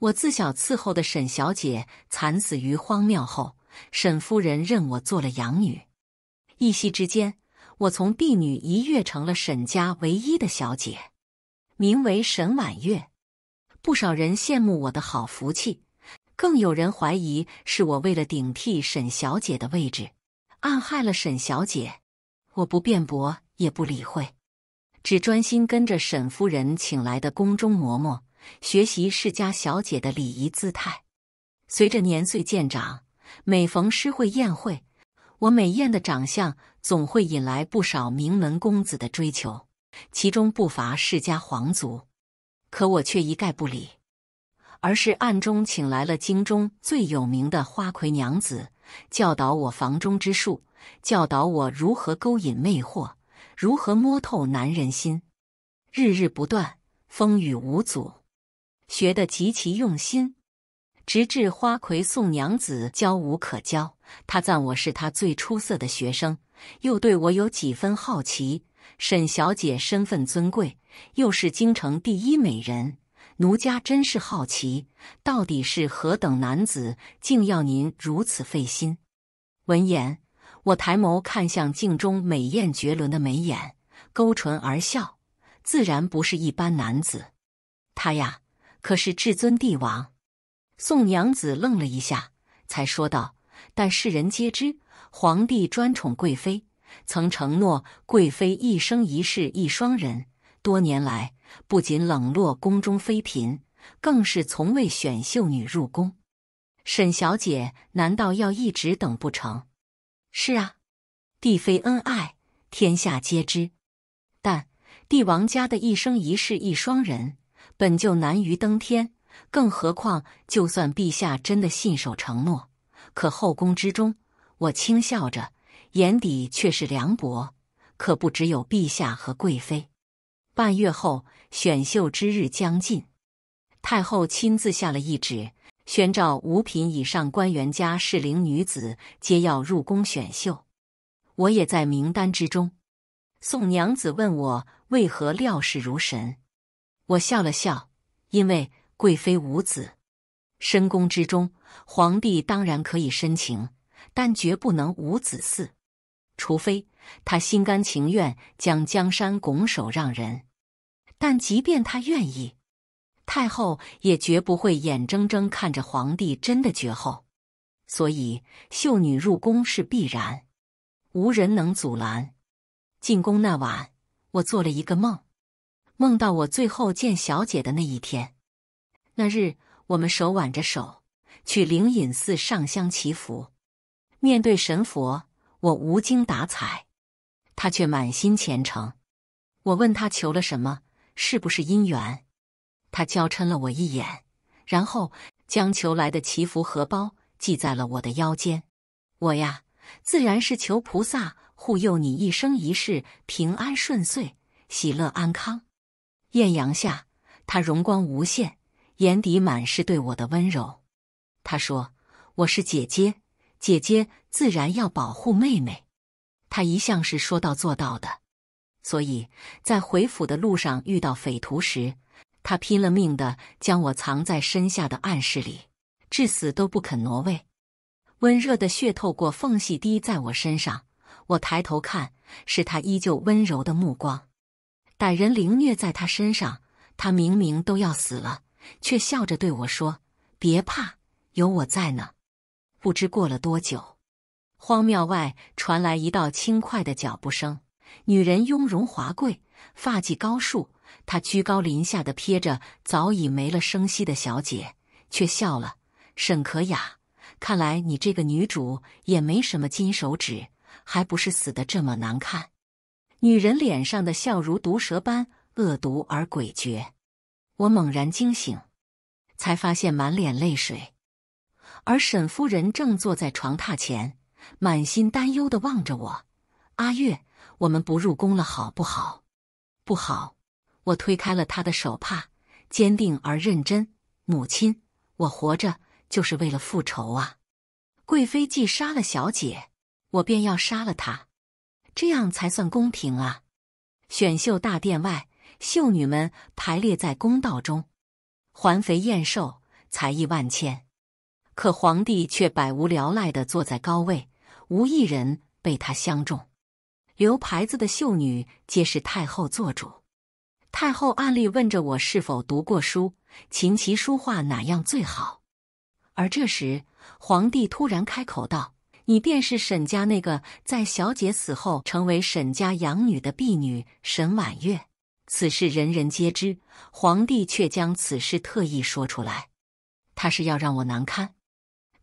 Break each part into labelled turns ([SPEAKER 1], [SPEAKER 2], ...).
[SPEAKER 1] 我自小伺候的沈小姐惨死于荒庙后，沈夫人认我做了养女。一夕之间，我从婢女一跃成了沈家唯一的小姐，名为沈婉月。不少人羡慕我的好福气，更有人怀疑是我为了顶替沈小姐的位置，暗害了沈小姐。我不辩驳，也不理会，只专心跟着沈夫人请来的宫中嬷嬷。学习世家小姐的礼仪姿态。随着年岁渐长，每逢诗会宴会，我美艳的长相总会引来不少名门公子的追求，其中不乏世家皇族。可我却一概不理，而是暗中请来了京中最有名的花魁娘子，教导我房中之术，教导我如何勾引魅惑，如何摸透男人心。日日不断，风雨无阻。学得极其用心，直至花魁宋娘子教无可教，他赞我是他最出色的学生，又对我有几分好奇。沈小姐身份尊贵，又是京城第一美人，奴家真是好奇，到底是何等男子，竟要您如此费心？闻言，我抬眸看向镜中美艳绝伦的眉眼，勾唇而笑，自然不是一般男子。他呀。可是至尊帝王，宋娘子愣了一下，才说道：“但世人皆知，皇帝专宠贵妃，曾承诺贵妃一生一世一双人。多年来，不仅冷落宫中妃嫔，更是从未选秀女入宫。沈小姐难道要一直等不成？”“是啊，帝妃恩爱，天下皆知。但帝王家的一生一世一双人。”本就难于登天，更何况，就算陛下真的信守承诺，可后宫之中，我轻笑着，眼底却是凉薄。可不只有陛下和贵妃。半月后，选秀之日将近，太后亲自下了一旨，宣召五品以上官员家适龄女子皆要入宫选秀。我也在名单之中。宋娘子问我为何料事如神。我笑了笑，因为贵妃无子，深宫之中，皇帝当然可以深情，但绝不能无子嗣，除非他心甘情愿将江山拱手让人。但即便他愿意，太后也绝不会眼睁睁看着皇帝真的绝后，所以秀女入宫是必然，无人能阻拦。进宫那晚，我做了一个梦。梦到我最后见小姐的那一天，那日我们手挽着手去灵隐寺上香祈福，面对神佛，我无精打采，他却满心虔诚。我问他求了什么，是不是姻缘？他娇嗔了我一眼，然后将求来的祈福荷包系在了我的腰间。我呀，自然是求菩萨护佑你一生一世平安顺遂、喜乐安康。艳阳下，他容光无限，眼底满是对我的温柔。他说：“我是姐姐，姐姐自然要保护妹妹。”他一向是说到做到的，所以在回府的路上遇到匪徒时，他拼了命的将我藏在身下的暗室里，至死都不肯挪位。温热的血透过缝隙滴在我身上，我抬头看，是他依旧温柔的目光。歹人凌虐在他身上，他明明都要死了，却笑着对我说：“别怕，有我在呢。”不知过了多久，荒庙外传来一道轻快的脚步声。女人雍容华贵，发髻高束，她居高临下的瞥着早已没了声息的小姐，却笑了。沈可雅，看来你这个女主也没什么金手指，还不是死的这么难看。女人脸上的笑如毒蛇般恶毒而诡谲，我猛然惊醒，才发现满脸泪水，而沈夫人正坐在床榻前，满心担忧地望着我。阿月，我们不入宫了，好不好？不好！我推开了她的手帕，坚定而认真。母亲，我活着就是为了复仇啊！贵妃既杀了小姐，我便要杀了她。这样才算公平啊！选秀大殿外，秀女们排列在宫道中，环肥燕瘦，才艺万千。可皇帝却百无聊赖的坐在高位，无一人被他相中。留牌子的秀女皆是太后做主。太后暗里问着我：“是否读过书？琴棋书画哪样最好？”而这时，皇帝突然开口道。你便是沈家那个在小姐死后成为沈家养女的婢女沈婉月，此事人人皆知。皇帝却将此事特意说出来，他是要让我难堪。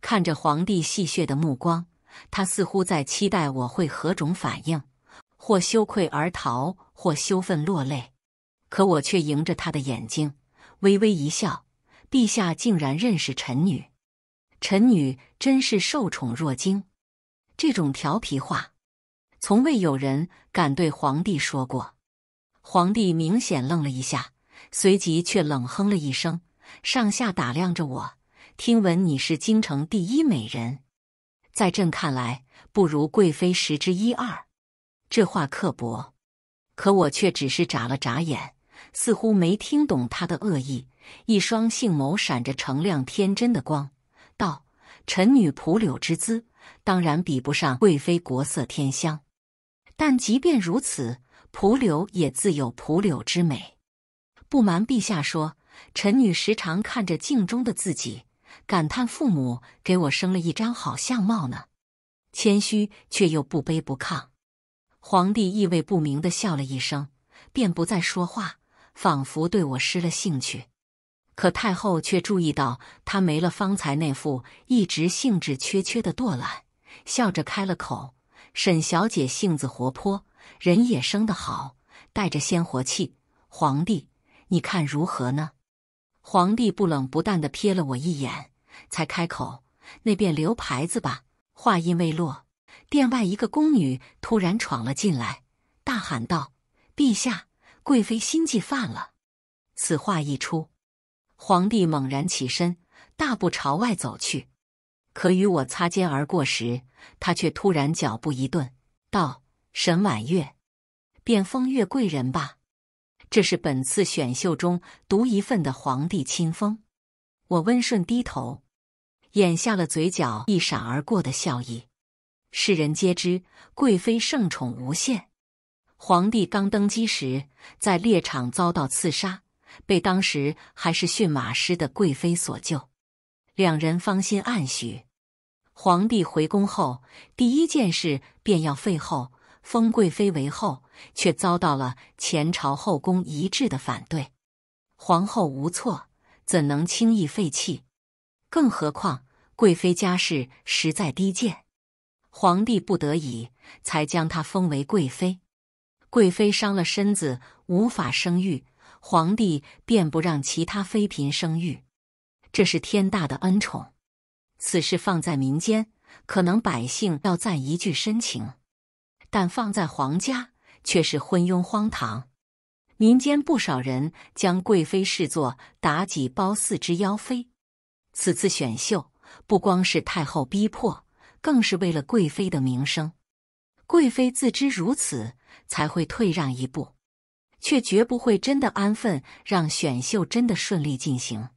[SPEAKER 1] 看着皇帝戏谑的目光，他似乎在期待我会何种反应，或羞愧而逃，或羞愤落泪。可我却迎着他的眼睛，微微一笑。陛下竟然认识臣女，臣女真是受宠若惊。这种调皮话，从未有人敢对皇帝说过。皇帝明显愣了一下，随即却冷哼了一声，上下打量着我。听闻你是京城第一美人，在朕看来，不如贵妃十之一二。这话刻薄，可我却只是眨了眨眼，似乎没听懂他的恶意。一双杏眸闪着澄亮天真的光，道：“臣女蒲柳之姿。”当然比不上贵妃国色天香，但即便如此，蒲柳也自有蒲柳之美。不瞒陛下说，臣女时常看着镜中的自己，感叹父母给我生了一张好相貌呢。谦虚却又不卑不亢。皇帝意味不明地笑了一声，便不再说话，仿佛对我失了兴趣。可太后却注意到，她没了方才那副一直兴致缺缺的惰懒，笑着开了口：“沈小姐性子活泼，人也生得好，带着鲜活气。皇帝，你看如何呢？”皇帝不冷不淡的瞥了我一眼，才开口：“那便留牌子吧。”话音未落，殿外一个宫女突然闯了进来，大喊道：“陛下，贵妃心计犯了！”此话一出。皇帝猛然起身，大步朝外走去。可与我擦肩而过时，他却突然脚步一顿，道：“沈婉月，便封月贵人吧。这是本次选秀中独一份的皇帝亲封。”我温顺低头，掩下了嘴角一闪而过的笑意。世人皆知，贵妃圣宠无限。皇帝刚登基时，在猎场遭到刺杀。被当时还是驯马师的贵妃所救，两人芳心暗许。皇帝回宫后，第一件事便要废后，封贵妃为后，却遭到了前朝后宫一致的反对。皇后无错，怎能轻易废弃？更何况贵妃家世实在低贱，皇帝不得已才将她封为贵妃。贵妃伤了身子，无法生育。皇帝便不让其他妃嫔生育，这是天大的恩宠。此事放在民间，可能百姓要赞一句深情；但放在皇家，却是昏庸荒唐。民间不少人将贵妃视作妲己、褒姒之妖妃。此次选秀，不光是太后逼迫，更是为了贵妃的名声。贵妃自知如此，才会退让一步。却绝不会真的安分，让选秀真的顺利进行。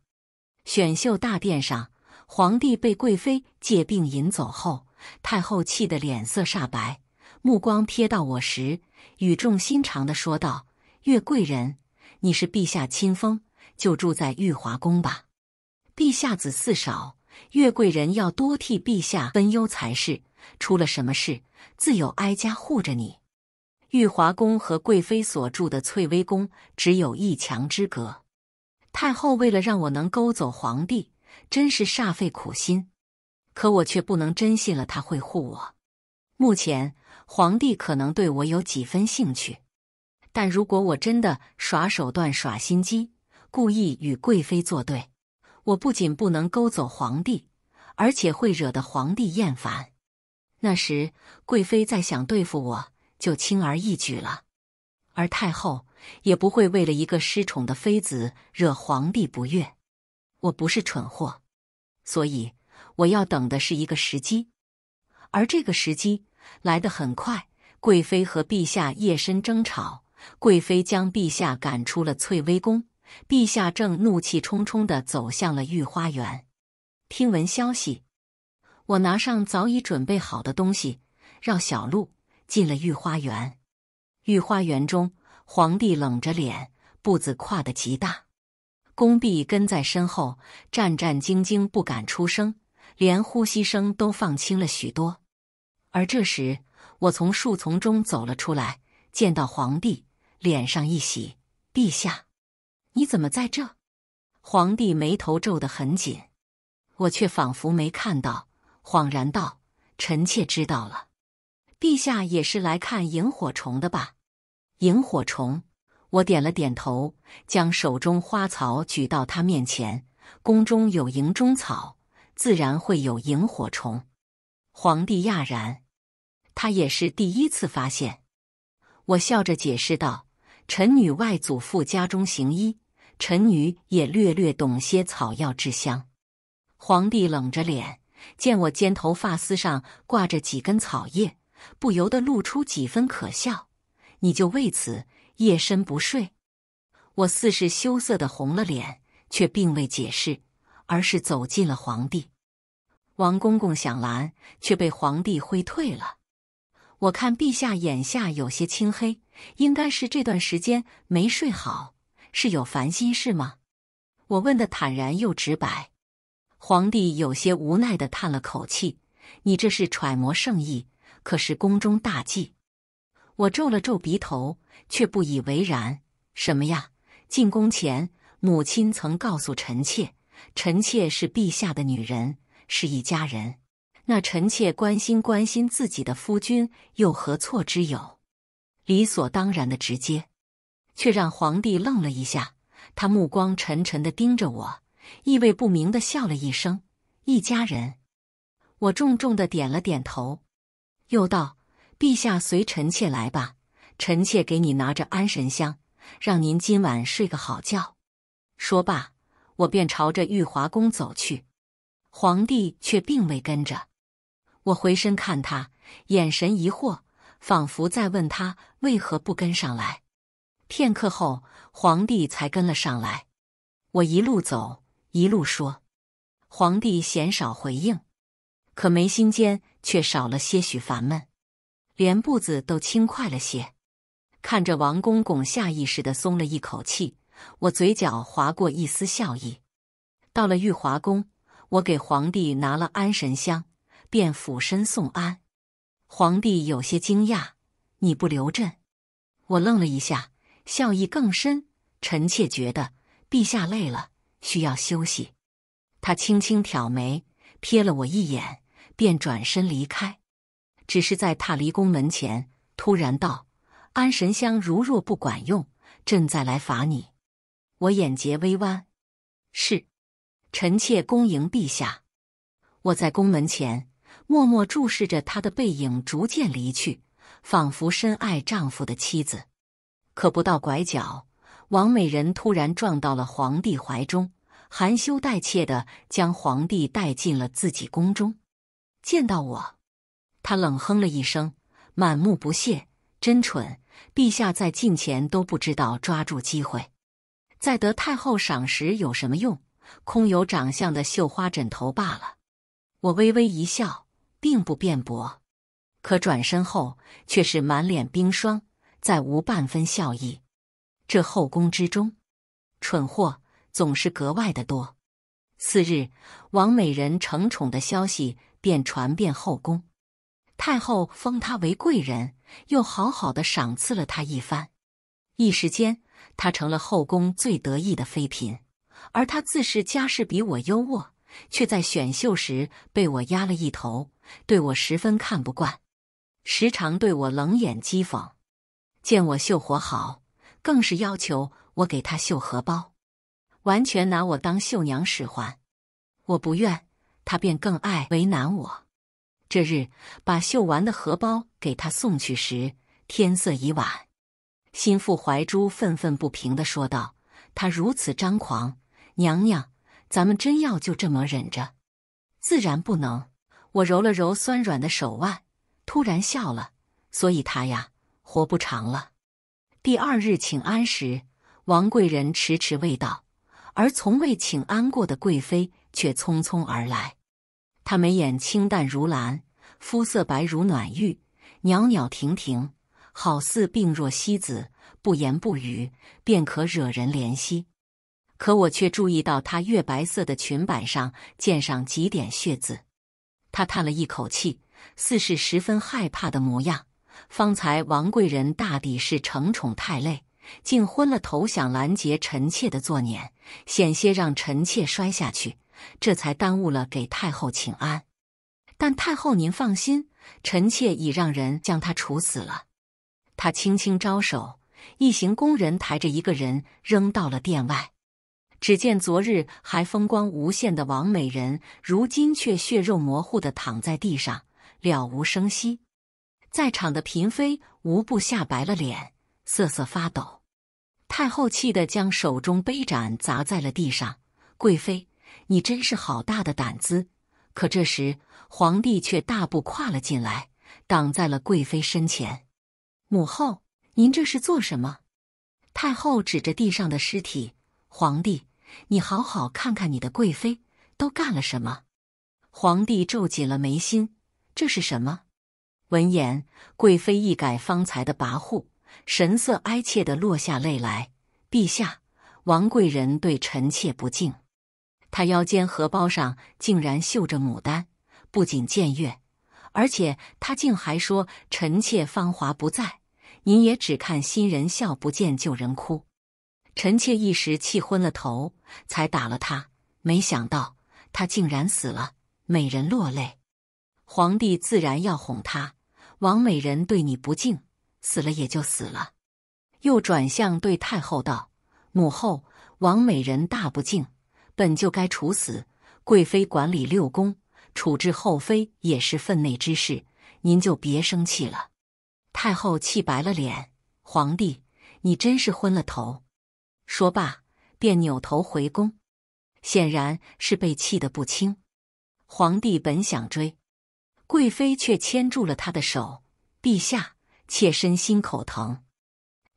[SPEAKER 1] 选秀大殿上，皇帝被贵妃借病引走后，太后气得脸色煞白，目光瞥到我时，语重心长的说道：“岳贵人，你是陛下亲封，就住在玉华宫吧。陛下子嗣少，岳贵人要多替陛下分忧才是。出了什么事，自有哀家护着你。”玉华宫和贵妃所住的翠微宫只有一墙之隔，太后为了让我能勾走皇帝，真是煞费苦心。可我却不能真信了他会护我。目前皇帝可能对我有几分兴趣，但如果我真的耍手段、耍心机，故意与贵妃作对，我不仅不能勾走皇帝，而且会惹得皇帝厌烦。那时贵妃在想对付我。就轻而易举了，而太后也不会为了一个失宠的妃子惹皇帝不悦。我不是蠢货，所以我要等的是一个时机，而这个时机来得很快。贵妃和陛下夜深争吵，贵妃将陛下赶出了翠微宫，陛下正怒气冲冲的走向了御花园。听闻消息，我拿上早已准备好的东西，绕小路。进了御花园，御花园中，皇帝冷着脸，步子跨得极大，宫婢跟在身后，战战兢兢，不敢出声，连呼吸声都放轻了许多。而这时，我从树丛中走了出来，见到皇帝，脸上一喜：“陛下，你怎么在这？”皇帝眉头皱得很紧，我却仿佛没看到，恍然道：“臣妾知道了。”陛下也是来看萤火虫的吧？萤火虫，我点了点头，将手中花草举到他面前。宫中有萤中草，自然会有萤火虫。皇帝讶然，他也是第一次发现。我笑着解释道：“臣女外祖父家中行医，臣女也略略懂些草药之香。”皇帝冷着脸，见我肩头发丝上挂着几根草叶。不由得露出几分可笑，你就为此夜深不睡？我似是羞涩的红了脸，却并未解释，而是走进了皇帝。王公公想拦，却被皇帝挥退了。我看陛下眼下有些青黑，应该是这段时间没睡好，是有烦心事吗？我问的坦然又直白。皇帝有些无奈的叹了口气：“你这是揣摩圣意。”可是宫中大忌，我皱了皱鼻头，却不以为然。什么呀？进宫前，母亲曾告诉臣妾，臣妾是陛下的女人，是一家人。那臣妾关心关心自己的夫君，又何错之有？理所当然的，直接，却让皇帝愣了一下。他目光沉沉的盯着我，意味不明的笑了一声。一家人，我重重的点了点头。又道：“陛下随臣妾来吧，臣妾给你拿着安神香，让您今晚睡个好觉。”说罢，我便朝着玉华宫走去。皇帝却并未跟着。我回身看他，眼神疑惑，仿佛在问他为何不跟上来。片刻后，皇帝才跟了上来。我一路走，一路说，皇帝鲜少回应。可眉心间却少了些许烦闷，连步子都轻快了些。看着王公公下意识的松了一口气，我嘴角划过一丝笑意。到了玉华宫，我给皇帝拿了安神香，便俯身送安。皇帝有些惊讶：“你不留朕？”我愣了一下，笑意更深：“臣妾觉得陛下累了，需要休息。”他轻轻挑眉，瞥了我一眼。便转身离开，只是在踏离宫门前，突然道：“安神香如若不管用，朕再来罚你。”我眼睫微弯，是，臣妾恭迎陛下。我在宫门前默默注视着他的背影逐渐离去，仿佛深爱丈夫的妻子。可不到拐角，王美人突然撞到了皇帝怀中，含羞带怯的将皇帝带进了自己宫中。见到我，他冷哼了一声，满目不屑。真蠢！陛下在近前都不知道抓住机会，在得太后赏识有什么用？空有长相的绣花枕头罢了。我微微一笑，并不辩驳。可转身后，却是满脸冰霜，再无半分笑意。这后宫之中，蠢货总是格外的多。次日，王美人承宠的消息。便传遍后宫，太后封她为贵人，又好好的赏赐了她一番。一时间，她成了后宫最得意的妃嫔。而她自恃家世比我优渥，却在选秀时被我压了一头，对我十分看不惯，时常对我冷眼讥讽。见我绣活好，更是要求我给她绣荷包，完全拿我当绣娘使唤。我不愿。他便更爱为难我。这日把绣完的荷包给他送去时，天色已晚。心腹怀珠愤愤不平地说道：“他如此张狂，娘娘，咱们真要就这么忍着？”自然不能。我揉了揉酸软的手腕，突然笑了。所以他呀，活不长了。第二日请安时，王贵人迟迟未到，而从未请安过的贵妃却匆匆而来。她眉眼清淡如兰，肤色白如暖玉，袅袅婷婷，好似病若西子。不言不语，便可惹人怜惜。可我却注意到她月白色的裙摆上溅上几点血渍。她叹了一口气，似是十分害怕的模样。方才王贵人大抵是承宠太累，竟昏了头，想拦截臣妾的作辇，险些让臣妾摔下去。这才耽误了给太后请安，但太后您放心，臣妾已让人将他处死了。他轻轻招手，一行宫人抬着一个人扔到了殿外。只见昨日还风光无限的王美人，如今却血肉模糊的躺在地上，了无声息。在场的嫔妃无不吓白了脸，瑟瑟发抖。太后气得将手中杯盏砸在了地上，贵妃。你真是好大的胆子！可这时，皇帝却大步跨了进来，挡在了贵妃身前。母后，您这是做什么？太后指着地上的尸体，皇帝，你好好看看你的贵妃都干了什么。皇帝皱紧了眉心，这是什么？闻言，贵妃一改方才的跋扈，神色哀切的落下泪来。陛下，王贵人对臣妾不敬。他腰间荷包上竟然绣着牡丹，不仅僭越，而且他竟还说：“臣妾芳华不在，您也只看新人笑，不见旧人哭。”臣妾一时气昏了头，才打了他。没想到他竟然死了，美人落泪。皇帝自然要哄他。王美人对你不敬，死了也就死了。又转向对太后道：“母后，王美人大不敬。”本就该处死。贵妃管理六宫，处置后妃也是分内之事。您就别生气了。太后气白了脸，皇帝，你真是昏了头。说罢，便扭头回宫，显然是被气得不轻。皇帝本想追，贵妃却牵住了他的手。陛下，妾身心口疼。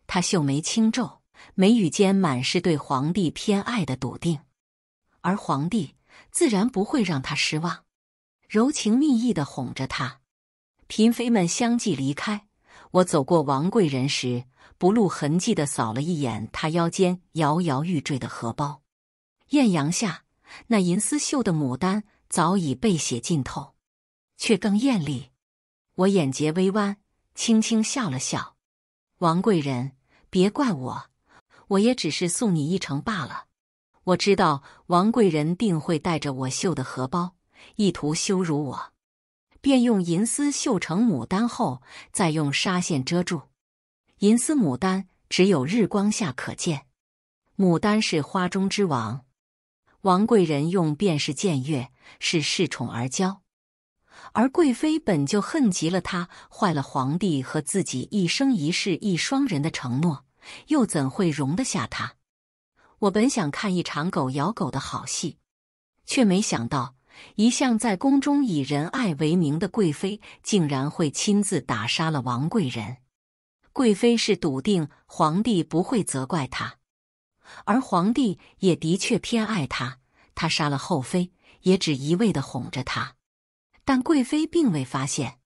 [SPEAKER 1] 他秀眉轻皱，眉宇间满是对皇帝偏爱的笃定。而皇帝自然不会让他失望，柔情蜜意的哄着他。嫔妃们相继离开，我走过王贵人时，不露痕迹的扫了一眼她腰间摇摇欲坠的荷包。艳阳下，那银丝绣的牡丹早已被血浸透，却更艳丽。我眼睫微弯，轻轻笑了笑：“王贵人，别怪我，我也只是送你一程罢了。”我知道王贵人定会带着我绣的荷包，意图羞辱我，便用银丝绣成牡丹，后再用纱线遮住。银丝牡丹只有日光下可见。牡丹是花中之王，王贵人用便是僭越，是恃宠而骄。而贵妃本就恨极了她，坏了皇帝和自己一生一世一双人的承诺，又怎会容得下他？我本想看一场狗咬狗的好戏，却没想到一向在宫中以仁爱为名的贵妃，竟然会亲自打杀了王贵人。贵妃是笃定皇帝不会责怪她，而皇帝也的确偏爱她，他杀了后妃，也只一味的哄着她。但贵妃并未发现，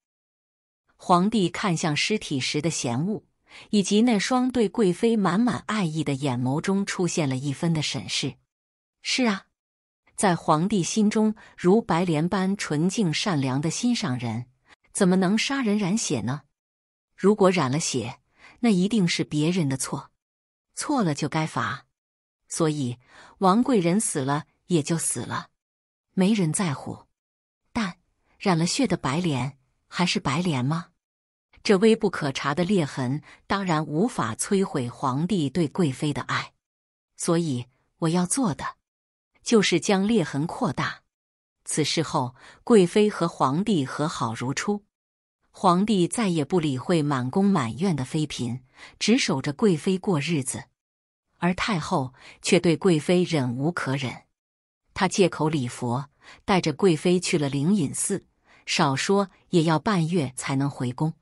[SPEAKER 1] 皇帝看向尸体时的嫌恶。以及那双对贵妃满满爱意的眼眸中出现了一分的审视。是啊，在皇帝心中如白莲般纯净善良的心上人，怎么能杀人染血呢？如果染了血，那一定是别人的错，错了就该罚。所以王贵人死了也就死了，没人在乎。但染了血的白莲还是白莲吗？这微不可察的裂痕当然无法摧毁皇帝对贵妃的爱，所以我要做的就是将裂痕扩大。此事后，贵妃和皇帝和好如初，皇帝再也不理会满宫满院的妃嫔，只守着贵妃过日子。而太后却对贵妃忍无可忍，她借口礼佛，带着贵妃去了灵隐寺，少说也要半月才能回宫。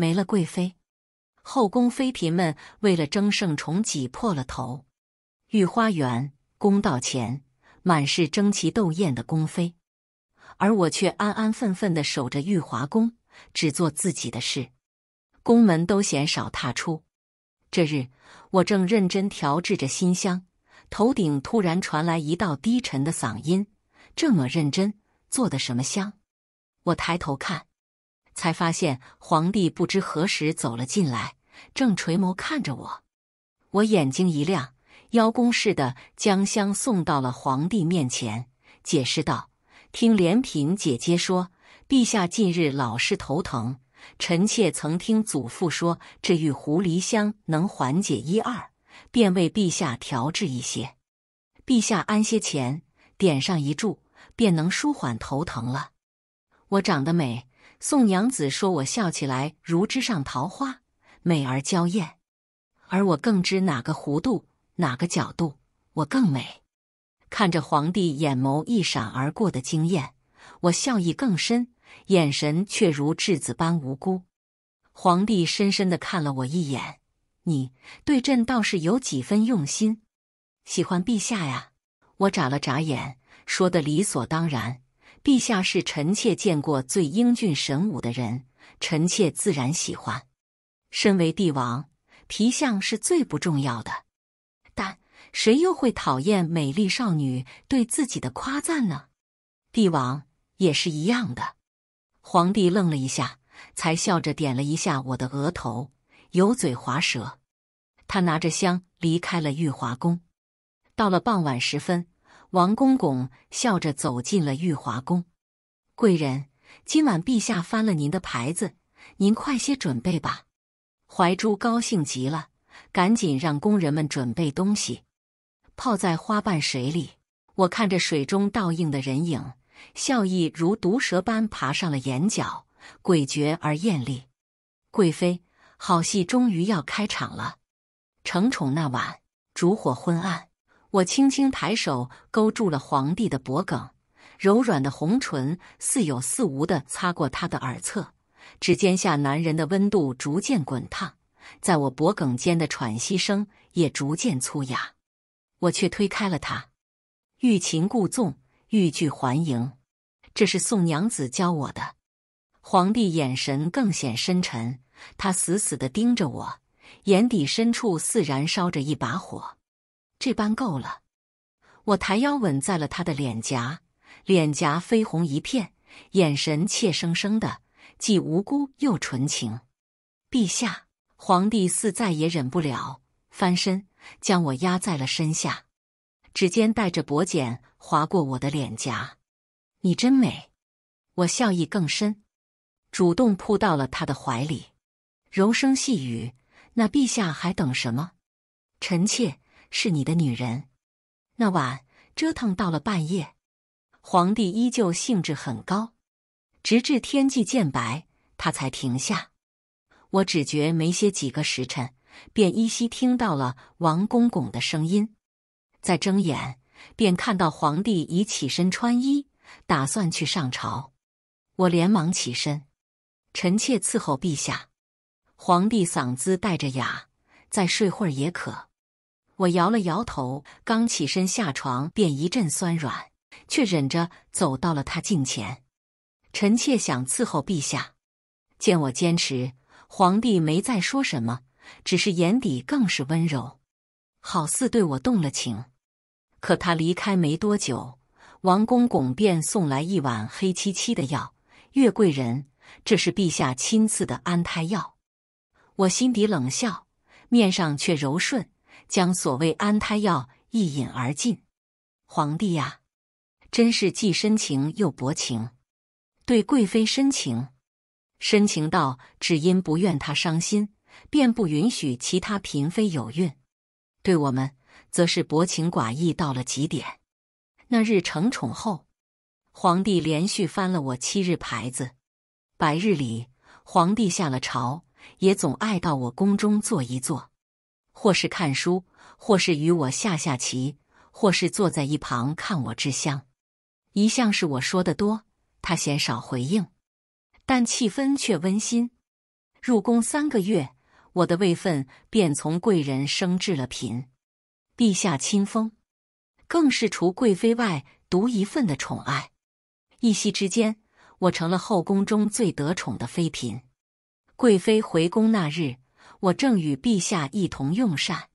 [SPEAKER 1] 没了贵妃，后宫妃嫔们为了争圣宠挤破了头，御花园、宫道前满是争奇斗艳的宫妃，而我却安安分分地守着玉华宫，只做自己的事，宫门都嫌少踏出。这日，我正认真调制着新香，头顶突然传来一道低沉的嗓音：“这么认真，做的什么香？”我抬头看。才发现皇帝不知何时走了进来，正垂眸看着我。我眼睛一亮，邀功似的将香送到了皇帝面前，解释道：“听莲嫔姐姐说，陛下近日老是头疼，臣妾曾听祖父说，这玉狐狸香能缓解一二，便为陛下调制一些。陛下安歇前点上一炷，便能舒缓头疼了。”我长得美。宋娘子说：“我笑起来如枝上桃花，美而娇艳。”而我更知哪个弧度，哪个角度，我更美。看着皇帝眼眸一闪而过的惊艳，我笑意更深，眼神却如稚子般无辜。皇帝深深的看了我一眼：“你对朕倒是有几分用心，喜欢陛下呀？”我眨了眨眼，说的理所当然。陛下是臣妾见过最英俊神武的人，臣妾自然喜欢。身为帝王，皮相是最不重要的，但谁又会讨厌美丽少女对自己的夸赞呢？帝王也是一样的。皇帝愣了一下，才笑着点了一下我的额头。油嘴滑舌。他拿着香离开了玉华宫，到了傍晚时分。王公公笑着走进了玉华宫。贵人，今晚陛下翻了您的牌子，您快些准备吧。怀珠高兴极了，赶紧让工人们准备东西，泡在花瓣水里。我看着水中倒映的人影，笑意如毒蛇般爬上了眼角，诡谲而艳丽。贵妃，好戏终于要开场了。成宠那晚，烛火昏暗。我轻轻抬手勾住了皇帝的脖颈，柔软的红唇似有似无的擦过他的耳侧。指尖下男人的温度逐渐滚烫，在我脖颈间的喘息声也逐渐粗哑。我却推开了他，欲擒故纵，欲拒还迎，这是宋娘子教我的。皇帝眼神更显深沉，他死死的盯着我，眼底深处似燃烧着一把火。这般够了，我抬腰吻在了他的脸颊，脸颊绯红一片，眼神怯生生的，既无辜又纯情。陛下，皇帝似再也忍不了，翻身将我压在了身下，指尖带着薄茧划过我的脸颊。你真美，我笑意更深，主动扑到了他的怀里，柔声细语：“那陛下还等什么？臣妾。”是你的女人，那晚折腾到了半夜，皇帝依旧兴致很高，直至天际渐白，他才停下。我只觉没歇几个时辰，便依稀听到了王公公的声音。再睁眼，便看到皇帝已起身穿衣，打算去上朝。我连忙起身，臣妾伺候陛下。皇帝嗓子带着哑，再睡会儿也可。我摇了摇头，刚起身下床，便一阵酸软，却忍着走到了他近前。臣妾想伺候陛下，见我坚持，皇帝没再说什么，只是眼底更是温柔，好似对我动了情。可他离开没多久，王公公便送来一碗黑漆漆的药。月贵人，这是陛下亲赐的安胎药。我心底冷笑，面上却柔顺。将所谓安胎药一饮而尽，皇帝呀，真是既深情又薄情。对贵妃深情，深情到只因不愿她伤心，便不允许其他嫔妃有孕；对我们，则是薄情寡义到了极点。那日成宠后，皇帝连续翻了我七日牌子，百日里，皇帝下了朝也总爱到我宫中坐一坐。或是看书，或是与我下下棋，或是坐在一旁看我制香，一向是我说的多，他嫌少回应，但气氛却温馨。入宫三个月，我的位分便从贵人升至了嫔，陛下亲封，更是除贵妃外独一份的宠爱。一夕之间，我成了后宫中最得宠的妃嫔。贵妃回宫那日。我正与陛下一同用膳，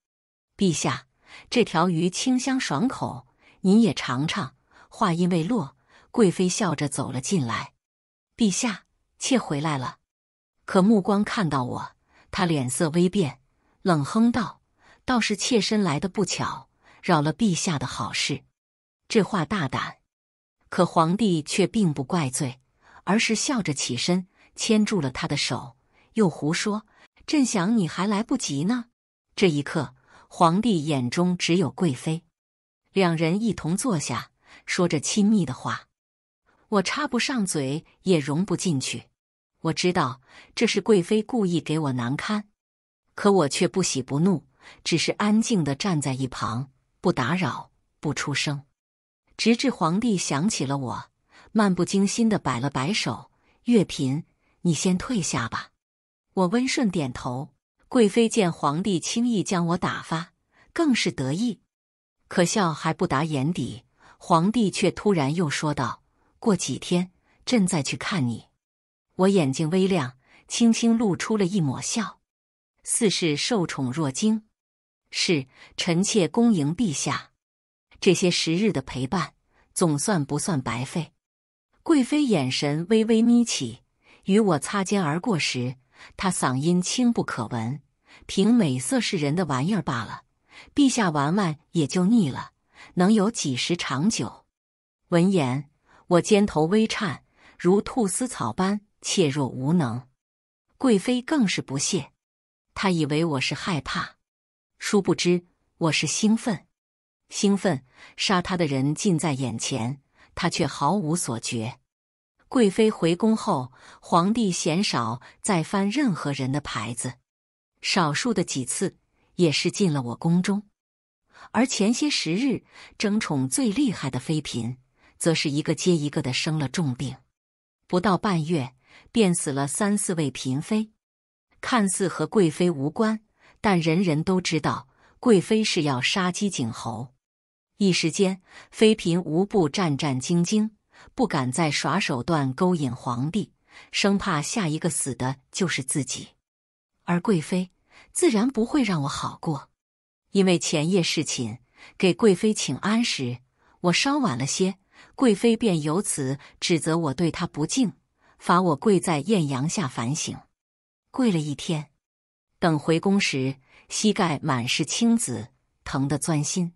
[SPEAKER 1] 陛下，这条鱼清香爽口，您也尝尝。话音未落，贵妃笑着走了进来。陛下，妾回来了。可目光看到我，他脸色微变，冷哼道：“倒是妾身来的不巧，扰了陛下的好事。”这话大胆，可皇帝却并不怪罪，而是笑着起身，牵住了他的手，又胡说。朕想你还来不及呢。这一刻，皇帝眼中只有贵妃，两人一同坐下，说着亲密的话。我插不上嘴，也融不进去。我知道这是贵妃故意给我难堪，可我却不喜不怒，只是安静的站在一旁，不打扰，不出声。直至皇帝想起了我，漫不经心的摆了摆手：“月嫔，你先退下吧。”我温顺点头，贵妃见皇帝轻易将我打发，更是得意。可笑还不达眼底，皇帝却突然又说道：“过几天朕再去看你。”我眼睛微亮，轻轻露出了一抹笑，似是受宠若惊。是臣妾恭迎陛下。这些时日的陪伴，总算不算白费。贵妃眼神微微眯起，与我擦肩而过时。他嗓音轻不可闻，凭美色是人的玩意儿罢了。陛下玩玩也就腻了，能有几时长久？闻言，我肩头微颤，如兔丝草般怯弱无能。贵妃更是不屑，她以为我是害怕，殊不知我是兴奋。兴奋，杀他的人近在眼前，他却毫无所觉。贵妃回宫后，皇帝鲜少再翻任何人的牌子，少数的几次也是进了我宫中。而前些时日争宠最厉害的妃嫔，则是一个接一个的生了重病，不到半月便死了三四位嫔妃。看似和贵妃无关，但人人都知道贵妃是要杀鸡儆猴，一时间妃嫔无不战战兢兢。不敢再耍手段勾引皇帝，生怕下一个死的就是自己。而贵妃自然不会让我好过，因为前夜侍寝给贵妃请安时，我稍晚了些，贵妃便由此指责我对她不敬，罚我跪在艳阳下反省，跪了一天。等回宫时，膝盖满是青紫，疼得钻心。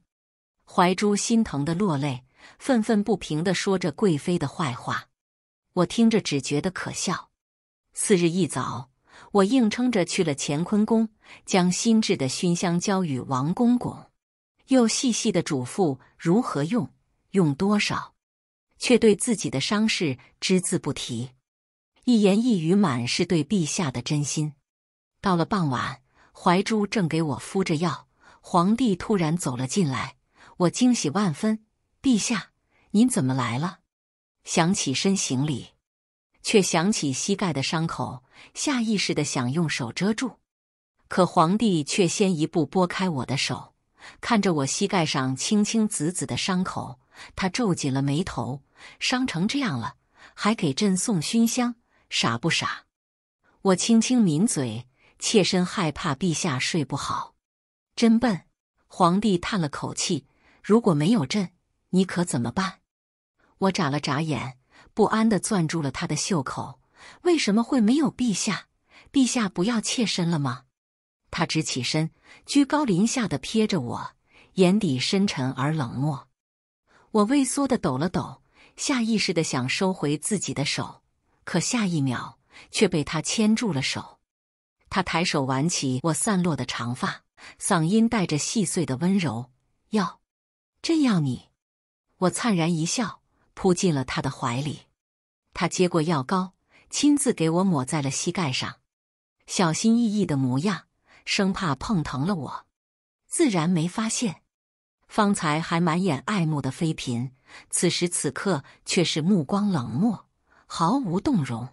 [SPEAKER 1] 怀珠心疼的落泪。愤愤不平的说着贵妃的坏话，我听着只觉得可笑。次日一早，我硬撑着去了乾坤宫，将新制的熏香交与王公公，又细细的嘱咐如何用，用多少，却对自己的伤势只字不提，一言一语满是对陛下的真心。到了傍晚，怀珠正给我敷着药，皇帝突然走了进来，我惊喜万分。陛下，您怎么来了？想起身行礼，却想起膝盖的伤口，下意识的想用手遮住，可皇帝却先一步拨开我的手，看着我膝盖上青青紫紫的伤口，他皱紧了眉头。伤成这样了，还给朕送熏香，傻不傻？我轻轻抿嘴，妾身害怕陛下睡不好。真笨！皇帝叹了口气，如果没有朕。你可怎么办？我眨了眨眼，不安的攥住了他的袖口。为什么会没有陛下？陛下不要妾身了吗？他直起身，居高临下的瞥着我，眼底深沉而冷漠。我畏缩的抖了抖，下意识的想收回自己的手，可下一秒却被他牵住了手。他抬手挽起我散落的长发，嗓音带着细碎的温柔：“要，真要你。”我灿然一笑，扑进了他的怀里。他接过药膏，亲自给我抹在了膝盖上，小心翼翼的模样，生怕碰疼了我。自然没发现，方才还满眼爱慕的妃嫔，此时此刻却是目光冷漠，毫无动容。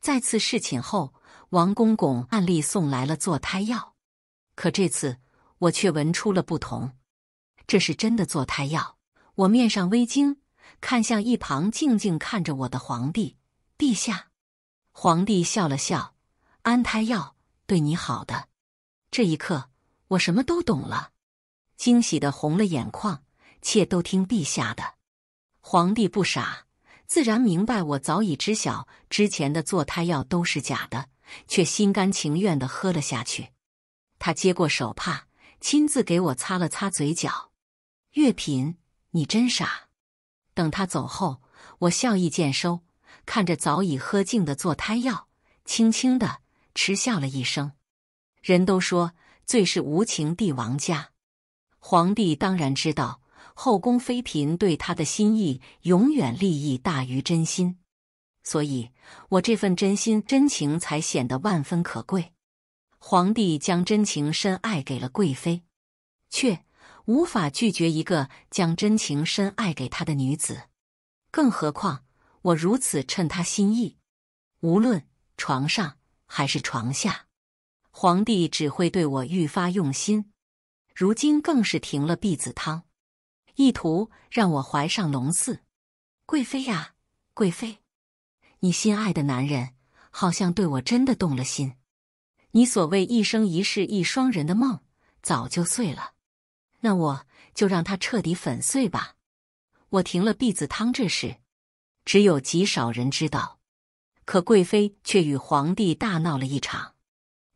[SPEAKER 1] 再次侍寝后，王公公暗例送来了坐胎药，可这次我却闻出了不同，这是真的坐胎药。我面上微惊，看向一旁静静看着我的皇帝陛下。皇帝笑了笑：“安胎药对你好的。”这一刻，我什么都懂了，惊喜的红了眼眶。妾都听陛下的。皇帝不傻，自然明白我早已知晓之前的做胎药都是假的，却心甘情愿的喝了下去。他接过手帕，亲自给我擦了擦嘴角。月嫔。你真傻！等他走后，我笑意渐收，看着早已喝净的坐胎药，轻轻的嗤笑了一声。人都说最是无情帝王家，皇帝当然知道后宫妃嫔对他的心意永远利益大于真心，所以我这份真心真情才显得万分可贵。皇帝将真情深爱给了贵妃，却。无法拒绝一个将真情深爱给他的女子，更何况我如此趁他心意，无论床上还是床下，皇帝只会对我愈发用心。如今更是停了避子汤，意图让我怀上龙嗣。贵妃呀，贵妃，你心爱的男人好像对我真的动了心，你所谓一生一世一双人的梦早就碎了。那我就让他彻底粉碎吧。我停了避子汤这事，只有极少人知道，可贵妃却与皇帝大闹了一场。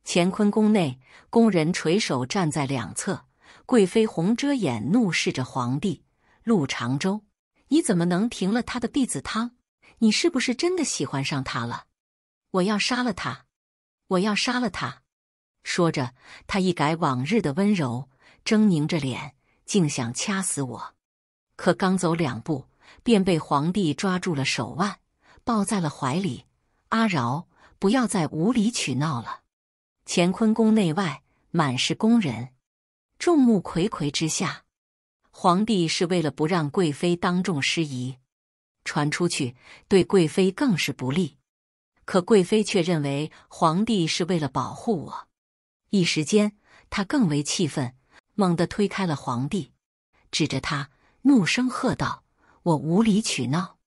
[SPEAKER 1] 乾坤宫内，宫人垂手站在两侧，贵妃红遮眼，怒视着皇帝。陆长洲，你怎么能停了他的避子汤？你是不是真的喜欢上他了？我要杀了他！我要杀了他！说着，他一改往日的温柔。狰狞着脸，竟想掐死我，可刚走两步，便被皇帝抓住了手腕，抱在了怀里。阿饶，不要再无理取闹了。乾坤宫内外满是宫人，众目睽睽之下，皇帝是为了不让贵妃当众失仪，传出去对贵妃更是不利。可贵妃却认为皇帝是为了保护我，一时间她更为气愤。猛地推开了皇帝，指着他怒声喝道：“我无理取闹，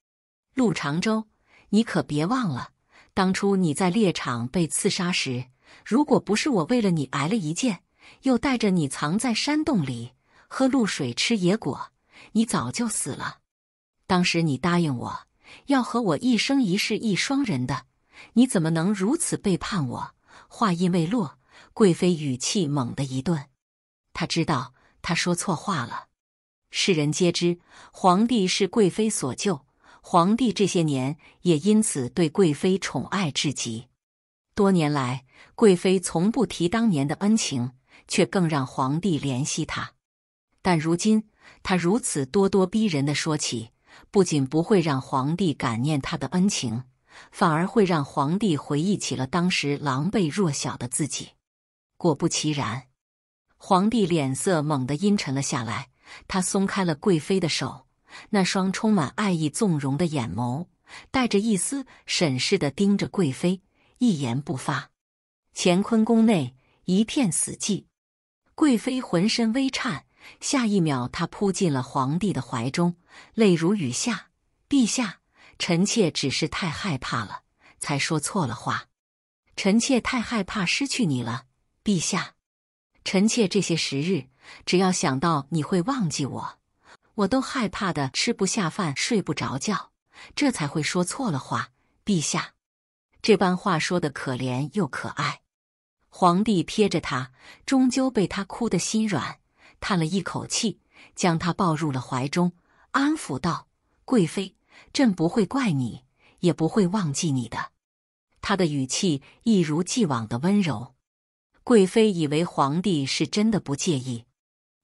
[SPEAKER 1] 陆长州，你可别忘了，当初你在猎场被刺杀时，如果不是我为了你挨了一箭，又带着你藏在山洞里喝露水吃野果，你早就死了。当时你答应我要和我一生一世一双人的，你怎么能如此背叛我？”话音未落，贵妃语气猛地一顿。他知道，他说错话了。世人皆知，皇帝是贵妃所救，皇帝这些年也因此对贵妃宠爱至极。多年来，贵妃从不提当年的恩情，却更让皇帝怜惜她。但如今，他如此咄咄逼人的说起，不仅不会让皇帝感念他的恩情，反而会让皇帝回忆起了当时狼狈弱小的自己。果不其然。皇帝脸色猛地阴沉了下来，他松开了贵妃的手，那双充满爱意、纵容的眼眸，带着一丝审视的盯着贵妃，一言不发。乾坤宫内一片死寂，贵妃浑身微颤，下一秒她扑进了皇帝的怀中，泪如雨下。陛下，臣妾只是太害怕了，才说错了话。臣妾太害怕失去你了，陛下。臣妾这些时日，只要想到你会忘记我，我都害怕的吃不下饭、睡不着觉，这才会说错了话。陛下，这般话说的可怜又可爱。皇帝瞥着他，终究被他哭的心软，叹了一口气，将他抱入了怀中，安抚道：“贵妃，朕不会怪你，也不会忘记你的。”他的语气一如既往的温柔。贵妃以为皇帝是真的不介意，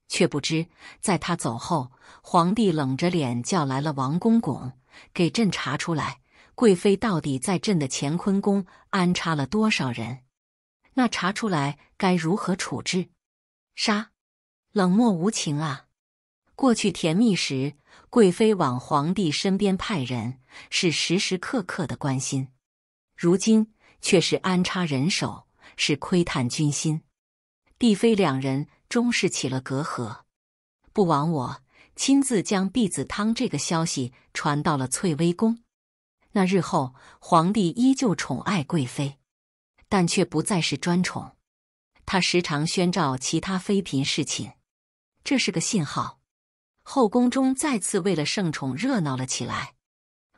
[SPEAKER 1] 却不知在他走后，皇帝冷着脸叫来了王公公，给朕查出来贵妃到底在朕的乾坤宫安插了多少人。那查出来该如何处置？杀！冷漠无情啊！过去甜蜜时，贵妃往皇帝身边派人，是时时刻刻的关心；如今却是安插人手。是窥探军心，帝妃两人终是起了隔阂。不枉我亲自将毕子汤这个消息传到了翠微宫。那日后，皇帝依旧宠爱贵妃，但却不再是专宠。他时常宣召其他妃嫔侍寝，这是个信号。后宫中再次为了圣宠热闹了起来。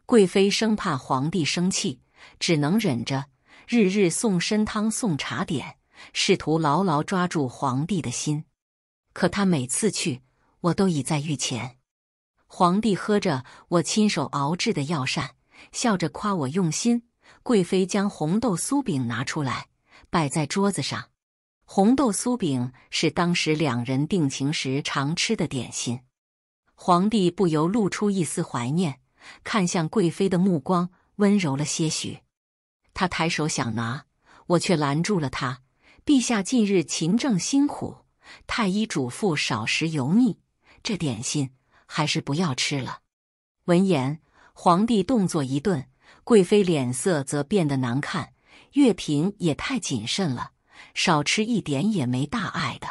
[SPEAKER 1] 贵妃生怕皇帝生气，只能忍着。日日送参汤、送茶点，试图牢牢抓住皇帝的心。可他每次去，我都已在御前。皇帝喝着我亲手熬制的药膳，笑着夸我用心。贵妃将红豆酥饼拿出来，摆在桌子上。红豆酥饼是当时两人定情时常吃的点心。皇帝不由露出一丝怀念，看向贵妃的目光温柔了些许。他抬手想拿，我却拦住了他。陛下近日勤政辛苦，太医嘱咐少食油腻，这点心还是不要吃了。闻言，皇帝动作一顿，贵妃脸色则变得难看。月嫔也太谨慎了，少吃一点也没大碍的。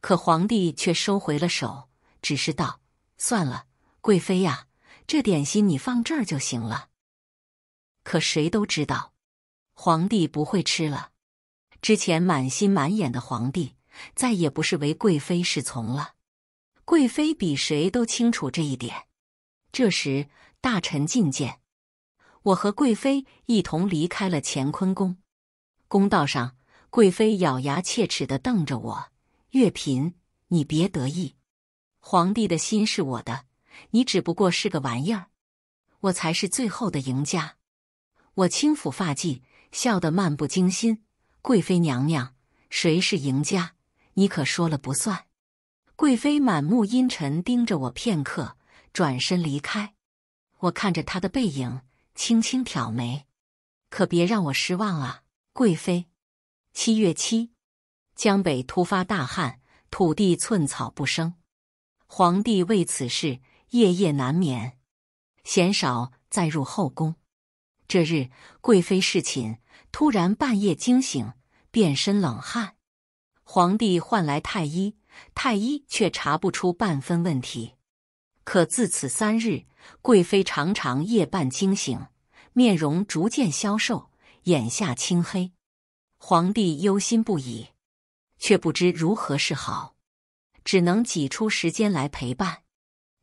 [SPEAKER 1] 可皇帝却收回了手，只是道：“算了，贵妃呀，这点心你放这儿就行了。”可谁都知道。皇帝不会吃了，之前满心满眼的皇帝，再也不是为贵妃侍从了。贵妃比谁都清楚这一点。这时，大臣觐见，我和贵妃一同离开了乾坤宫。公道上，贵妃咬牙切齿的瞪着我：“月嫔，你别得意，皇帝的心是我的，你只不过是个玩意儿，我才是最后的赢家。”我轻抚发髻。笑得漫不经心，贵妃娘娘，谁是赢家？你可说了不算。贵妃满目阴沉，盯着我片刻，转身离开。我看着她的背影，轻轻挑眉，可别让我失望啊，贵妃。七月七，江北突发大旱，土地寸草不生，皇帝为此事夜夜难眠，鲜少再入后宫。这日，贵妃侍寝。突然半夜惊醒，遍身冷汗。皇帝唤来太医，太医却查不出半分问题。可自此三日，贵妃常常夜半惊醒，面容逐渐消瘦，眼下青黑。皇帝忧心不已，却不知如何是好，只能挤出时间来陪伴。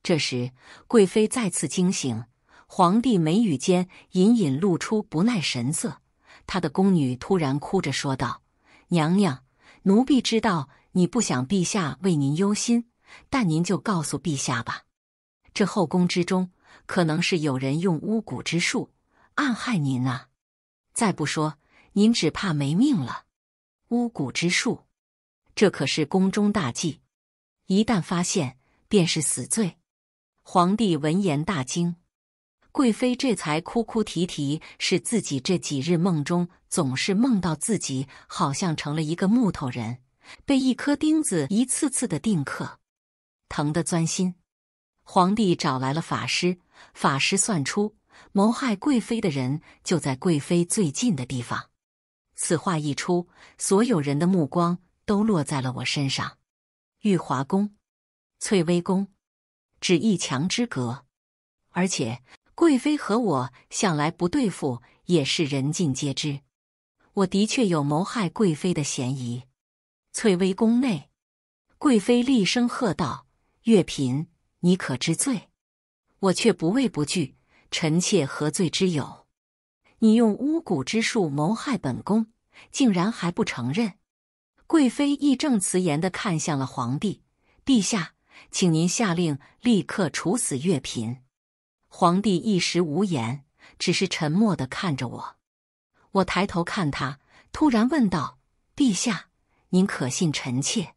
[SPEAKER 1] 这时，贵妃再次惊醒，皇帝眉宇间隐隐露出不耐神色。他的宫女突然哭着说道：“娘娘，奴婢知道你不想陛下为您忧心，但您就告诉陛下吧。这后宫之中，可能是有人用巫蛊之术暗害您啊！再不说，您只怕没命了。巫蛊之术，这可是宫中大忌，一旦发现，便是死罪。”皇帝闻言大惊。贵妃这才哭哭啼啼，是自己这几日梦中总是梦到自己好像成了一个木头人，被一颗钉子一次次的钉刻，疼得钻心。皇帝找来了法师，法师算出谋害贵妃的人就在贵妃最近的地方。此话一出，所有人的目光都落在了我身上。玉华宫、翠微宫只一墙之隔，而且。贵妃和我向来不对付，也是人尽皆知。我的确有谋害贵妃的嫌疑。翠微宫内，贵妃厉声喝道：“月嫔，你可知罪？”我却不畏不惧，臣妾何罪之有？你用巫蛊之术谋害本宫，竟然还不承认！贵妃义正辞严的看向了皇帝：“陛下，请您下令，立刻处死月嫔。”皇帝一时无言，只是沉默的看着我。我抬头看他，突然问道：“陛下，您可信臣妾？”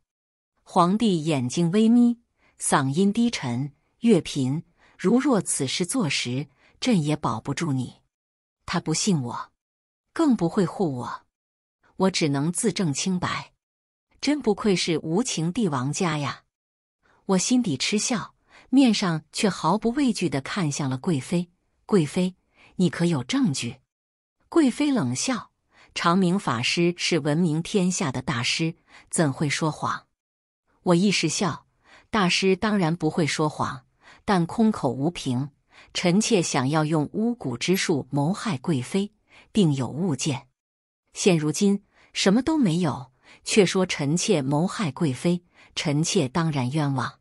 [SPEAKER 1] 皇帝眼睛微眯，嗓音低沉：“月嫔，如若此事坐实，朕也保不住你。”他不信我，更不会护我，我只能自证清白。真不愧是无情帝王家呀！我心底嗤笑。面上却毫不畏惧的看向了贵妃，贵妃，你可有证据？贵妃冷笑：“长明法师是闻名天下的大师，怎会说谎？”我一时笑：“大师当然不会说谎，但空口无凭。臣妾想要用巫蛊之术谋害贵妃，并有物件，现如今什么都没有，却说臣妾谋害贵妃，臣妾当然冤枉。”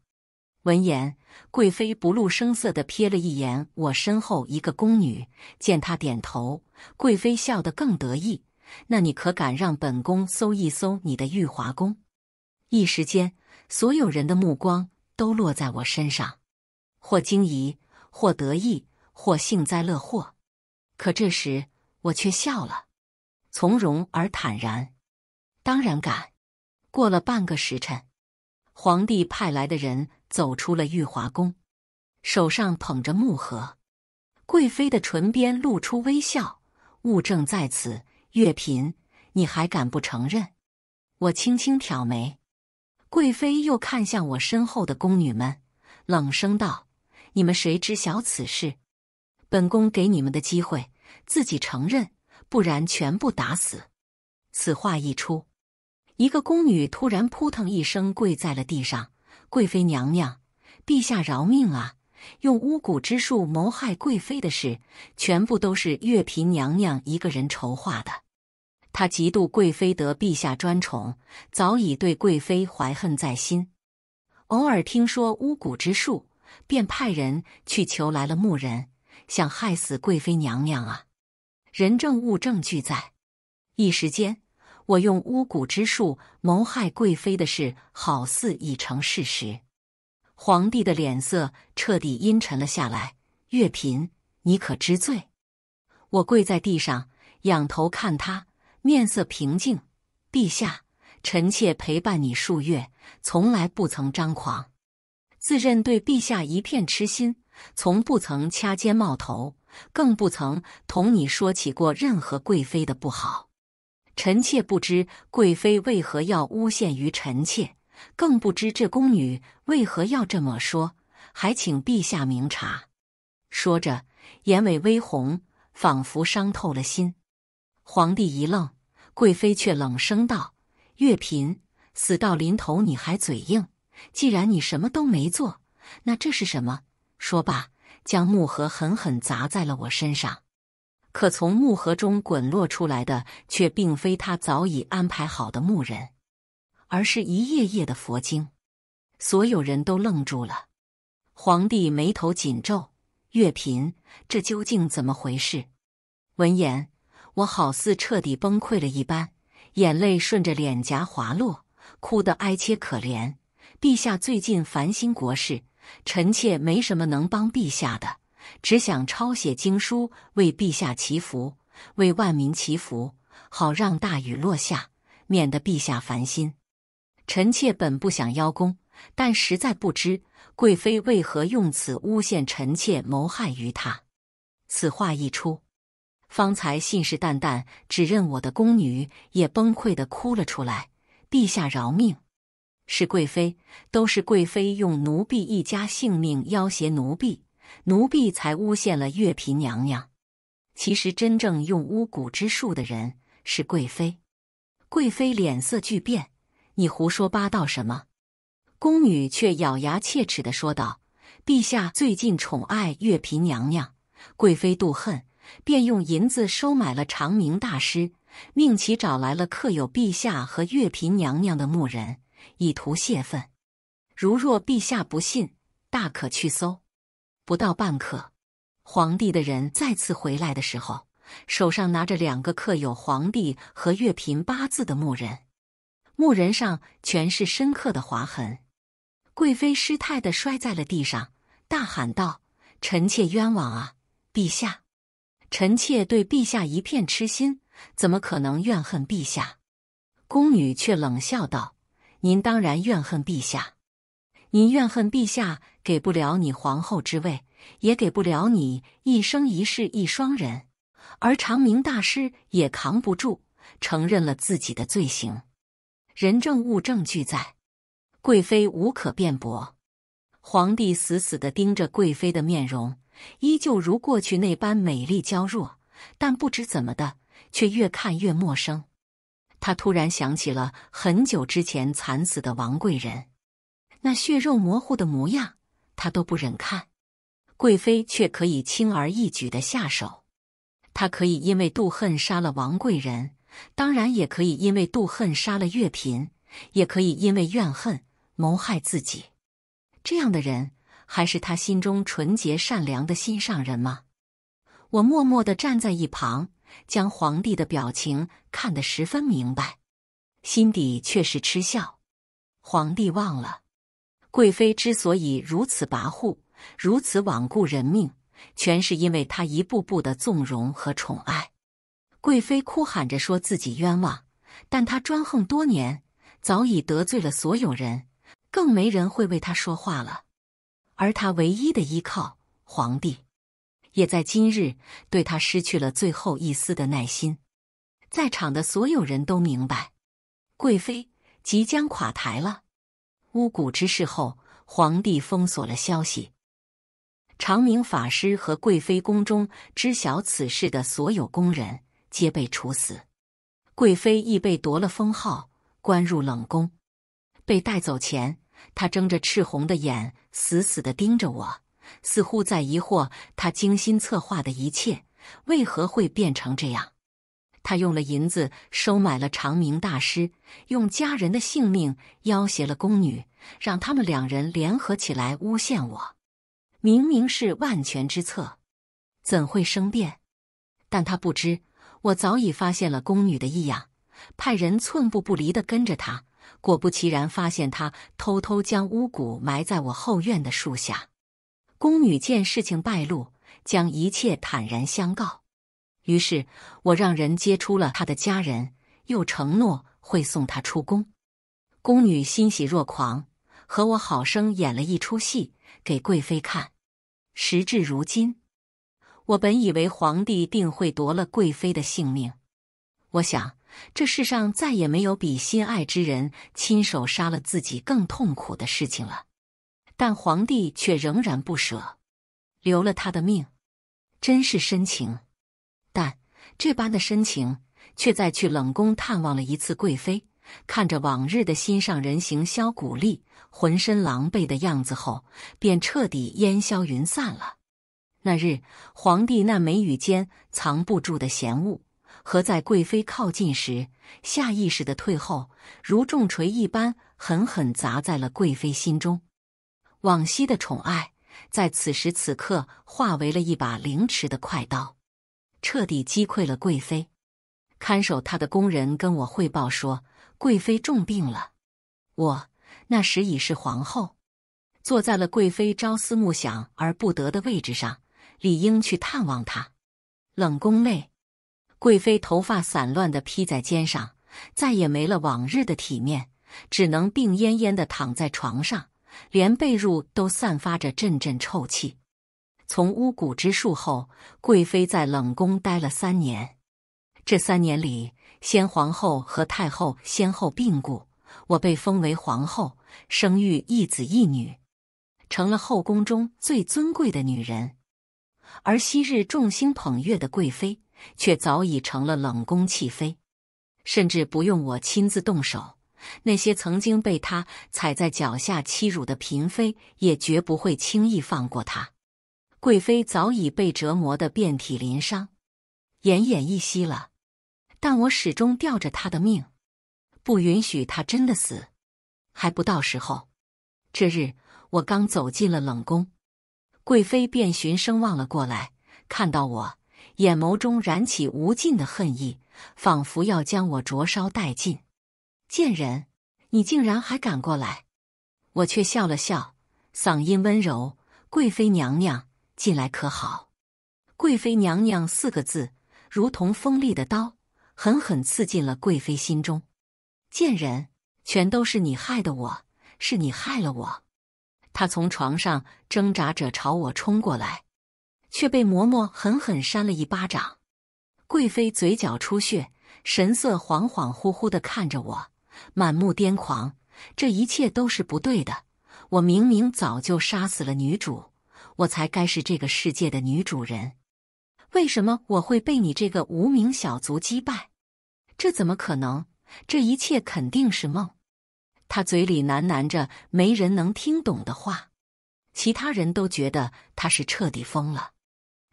[SPEAKER 1] 闻言。贵妃不露声色地瞥了一眼我身后一个宫女，见她点头，贵妃笑得更得意。那你可敢让本宫搜一搜你的玉华宫？一时间，所有人的目光都落在我身上，或惊疑，或得意，或幸灾乐祸。可这时，我却笑了，从容而坦然。当然敢。过了半个时辰，皇帝派来的人。走出了玉华宫，手上捧着木盒，贵妃的唇边露出微笑。物证在此，月嫔，你还敢不承认？我轻轻挑眉。贵妃又看向我身后的宫女们，冷声道：“你们谁知晓此事？本宫给你们的机会，自己承认，不然全部打死。”此话一出，一个宫女突然扑腾一声跪在了地上。贵妃娘娘，陛下饶命啊！用巫蛊之术谋害贵妃的事，全部都是月嫔娘娘一个人筹划的。她嫉妒贵妃得陛下专宠，早已对贵妃怀恨在心。偶尔听说巫蛊之术，便派人去求来了木人，想害死贵妃娘娘啊！人证物证俱在，一时间。我用巫蛊之术谋害贵妃的事，好似已成事实。皇帝的脸色彻底阴沉了下来。月嫔，你可知罪？我跪在地上，仰头看他，面色平静。陛下，臣妾陪伴你数月，从来不曾张狂，自认对陛下一片痴心，从不曾掐尖冒头，更不曾同你说起过任何贵妃的不好。臣妾不知贵妃为何要诬陷于臣妾，更不知这宫女为何要这么说，还请陛下明察。说着，眼尾微红，仿佛伤透了心。皇帝一愣，贵妃却冷声道：“月嫔，死到临头你还嘴硬？既然你什么都没做，那这是什么？”说罢，将木盒狠狠砸在了我身上。可从木盒中滚落出来的，却并非他早已安排好的木人，而是一页页的佛经。所有人都愣住了，皇帝眉头紧皱：“月嫔，这究竟怎么回事？”闻言，我好似彻底崩溃了一般，眼泪顺着脸颊滑落，哭得哀切可怜。陛下最近烦心国事，臣妾没什么能帮陛下的。只想抄写经书，为陛下祈福，为万民祈福，好让大雨落下，免得陛下烦心。臣妾本不想邀功，但实在不知贵妃为何用此诬陷臣妾，谋害于他。此话一出，方才信誓旦旦指认我的宫女也崩溃的哭了出来。陛下饶命！是贵妃，都是贵妃用奴婢一家性命要挟奴婢。奴婢才诬陷了月嫔娘娘，其实真正用巫蛊之术的人是贵妃。贵妃脸色巨变，你胡说八道什么？宫女却咬牙切齿的说道：“陛下最近宠爱月嫔娘娘，贵妃妒恨，便用银子收买了长明大师，命其找来了刻有陛下和月嫔娘娘的墓人，以图泄愤。如若陛下不信，大可去搜。”不到半刻，皇帝的人再次回来的时候，手上拿着两个刻有皇帝和月嫔八字的木人，木人上全是深刻的划痕。贵妃失态的摔在了地上，大喊道：“臣妾冤枉啊！陛下，臣妾对陛下一片痴心，怎么可能怨恨陛下？”宫女却冷笑道：“您当然怨恨陛下。”你怨恨陛下给不了你皇后之位，也给不了你一生一世一双人，而长明大师也扛不住，承认了自己的罪行，人证物证俱在，贵妃无可辩驳。皇帝死死地盯着贵妃的面容，依旧如过去那般美丽娇弱，但不知怎么的，却越看越陌生。他突然想起了很久之前惨死的王贵人。那血肉模糊的模样，他都不忍看。贵妃却可以轻而易举的下手，他可以因为妒恨杀了王贵人，当然也可以因为妒恨杀了月嫔，也可以因为怨恨谋害自己。这样的人，还是他心中纯洁善良的心上人吗？我默默的站在一旁，将皇帝的表情看得十分明白，心底却是嗤笑。皇帝忘了。贵妃之所以如此跋扈，如此罔顾人命，全是因为她一步步的纵容和宠爱。贵妃哭喊着说自己冤枉，但她专横多年，早已得罪了所有人，更没人会为她说话了。而她唯一的依靠，皇帝，也在今日对她失去了最后一丝的耐心。在场的所有人都明白，贵妃即将垮台了。巫蛊之事后，皇帝封锁了消息。长明法师和贵妃宫中知晓此事的所有宫人皆被处死，贵妃亦被夺了封号，关入冷宫。被带走前，她睁着赤红的眼，死死的盯着我，似乎在疑惑她精心策划的一切为何会变成这样。他用了银子收买了长明大师，用家人的性命要挟了宫女，让他们两人联合起来诬陷我。明明是万全之策，怎会生变？但他不知，我早已发现了宫女的异样，派人寸步不离的跟着他。果不其然，发现他偷偷将巫蛊埋在我后院的树下。宫女见事情败露，将一切坦然相告。于是，我让人接出了她的家人，又承诺会送她出宫。宫女欣喜若狂，和我好生演了一出戏给贵妃看。时至如今，我本以为皇帝定会夺了贵妃的性命。我想，这世上再也没有比心爱之人亲手杀了自己更痛苦的事情了。但皇帝却仍然不舍，留了他的命，真是深情。这般的深情，却在去冷宫探望了一次贵妃，看着往日的心上人形销鼓励，浑身狼狈的样子后，便彻底烟消云散了。那日，皇帝那眉宇间藏不住的嫌恶，和在贵妃靠近时下意识的退后，如重锤一般狠狠砸在了贵妃心中。往昔的宠爱，在此时此刻化为了一把凌迟的快刀。彻底击溃了贵妃。看守她的工人跟我汇报说，贵妃重病了。我那时已是皇后，坐在了贵妃朝思暮想而不得的位置上，理应去探望她。冷宫内，贵妃头发散乱的披在肩上，再也没了往日的体面，只能病恹恹的躺在床上，连被褥都散发着阵阵臭气。从巫蛊之术后，贵妃在冷宫待了三年。这三年里，先皇后和太后先后病故，我被封为皇后，生育一子一女，成了后宫中最尊贵的女人。而昔日众星捧月的贵妃，却早已成了冷宫弃妃。甚至不用我亲自动手，那些曾经被她踩在脚下欺辱的嫔妃，也绝不会轻易放过她。贵妃早已被折磨得遍体鳞伤，奄奄一息了。但我始终吊着她的命，不允许她真的死。还不到时候。这日，我刚走进了冷宫，贵妃便循声望了过来，看到我，眼眸中燃起无尽的恨意，仿佛要将我灼烧殆尽。贱人，你竟然还敢过来！我却笑了笑，嗓音温柔：“贵妃娘娘。”进来可好？贵妃娘娘四个字如同锋利的刀，狠狠刺进了贵妃心中。贱人，全都是你害的！我是你害了我！她从床上挣扎着朝我冲过来，却被嬷嬷狠狠扇了一巴掌。贵妃嘴角出血，神色恍恍惚惚的看着我，满目癫狂。这一切都是不对的！我明明早就杀死了女主。我才该是这个世界的女主人，为什么我会被你这个无名小卒击败？这怎么可能？这一切肯定是梦。他嘴里喃喃着没人能听懂的话，其他人都觉得他是彻底疯了，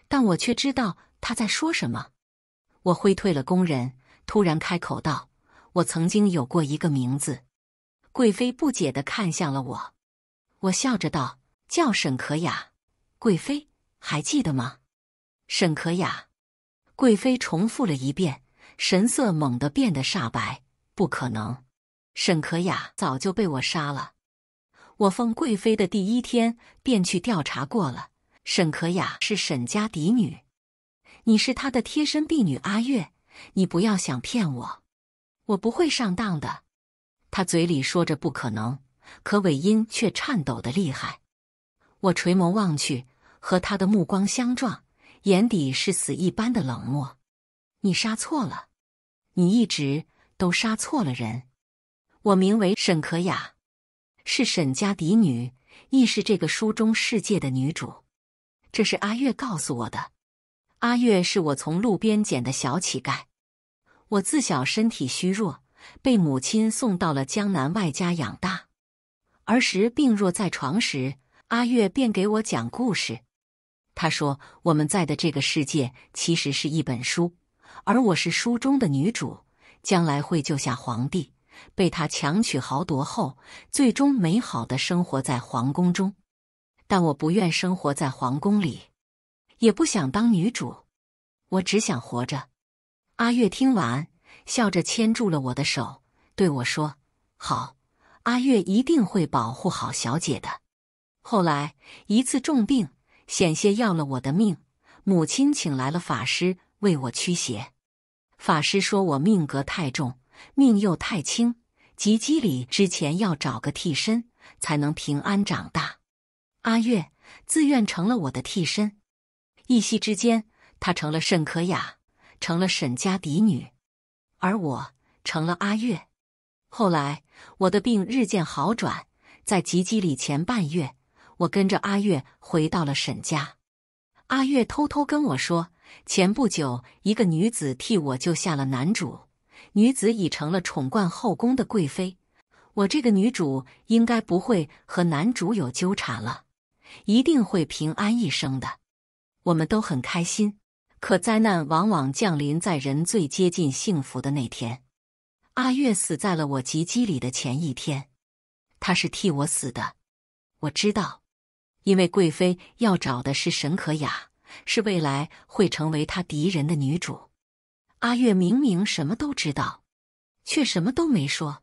[SPEAKER 1] 但我却知道他在说什么。我挥退了工人，突然开口道：“我曾经有过一个名字。”贵妃不解的看向了我，我笑着道：“叫沈可雅。”贵妃还记得吗？沈可雅，贵妃重复了一遍，神色猛地变得煞白。不可能，沈可雅早就被我杀了。我封贵妃的第一天便去调查过了，沈可雅是沈家嫡女，你是她的贴身婢女阿月，你不要想骗我，我不会上当的。她嘴里说着不可能，可尾音却颤抖的厉害。我垂眸望去。和他的目光相撞，眼底是死一般的冷漠。你杀错了，你一直都杀错了人。我名为沈可雅，是沈家嫡女，亦是这个书中世界的女主。这是阿月告诉我的。阿月是我从路边捡的小乞丐。我自小身体虚弱，被母亲送到了江南外家养大。儿时病弱在床时，阿月便给我讲故事。他说：“我们在的这个世界其实是一本书，而我是书中的女主，将来会救下皇帝，被他强取豪夺后，最终美好的生活在皇宫中。但我不愿生活在皇宫里，也不想当女主，我只想活着。”阿月听完，笑着牵住了我的手，对我说：“好，阿月一定会保护好小姐的。”后来一次重病。险些要了我的命，母亲请来了法师为我驱邪。法师说我命格太重，命又太轻，及笄里之前要找个替身才能平安长大。阿月自愿成了我的替身，一夕之间，她成了沈可雅，成了沈家嫡女，而我成了阿月。后来我的病日渐好转，在及笄里前半月。我跟着阿月回到了沈家，阿月偷偷跟我说，前不久一个女子替我救下了男主，女子已成了宠冠后宫的贵妃，我这个女主应该不会和男主有纠缠了，一定会平安一生的。我们都很开心，可灾难往往降临在人最接近幸福的那天。阿月死在了我及笄礼的前一天，她是替我死的，我知道。因为贵妃要找的是沈可雅，是未来会成为她敌人的女主。阿月明明什么都知道，却什么都没说，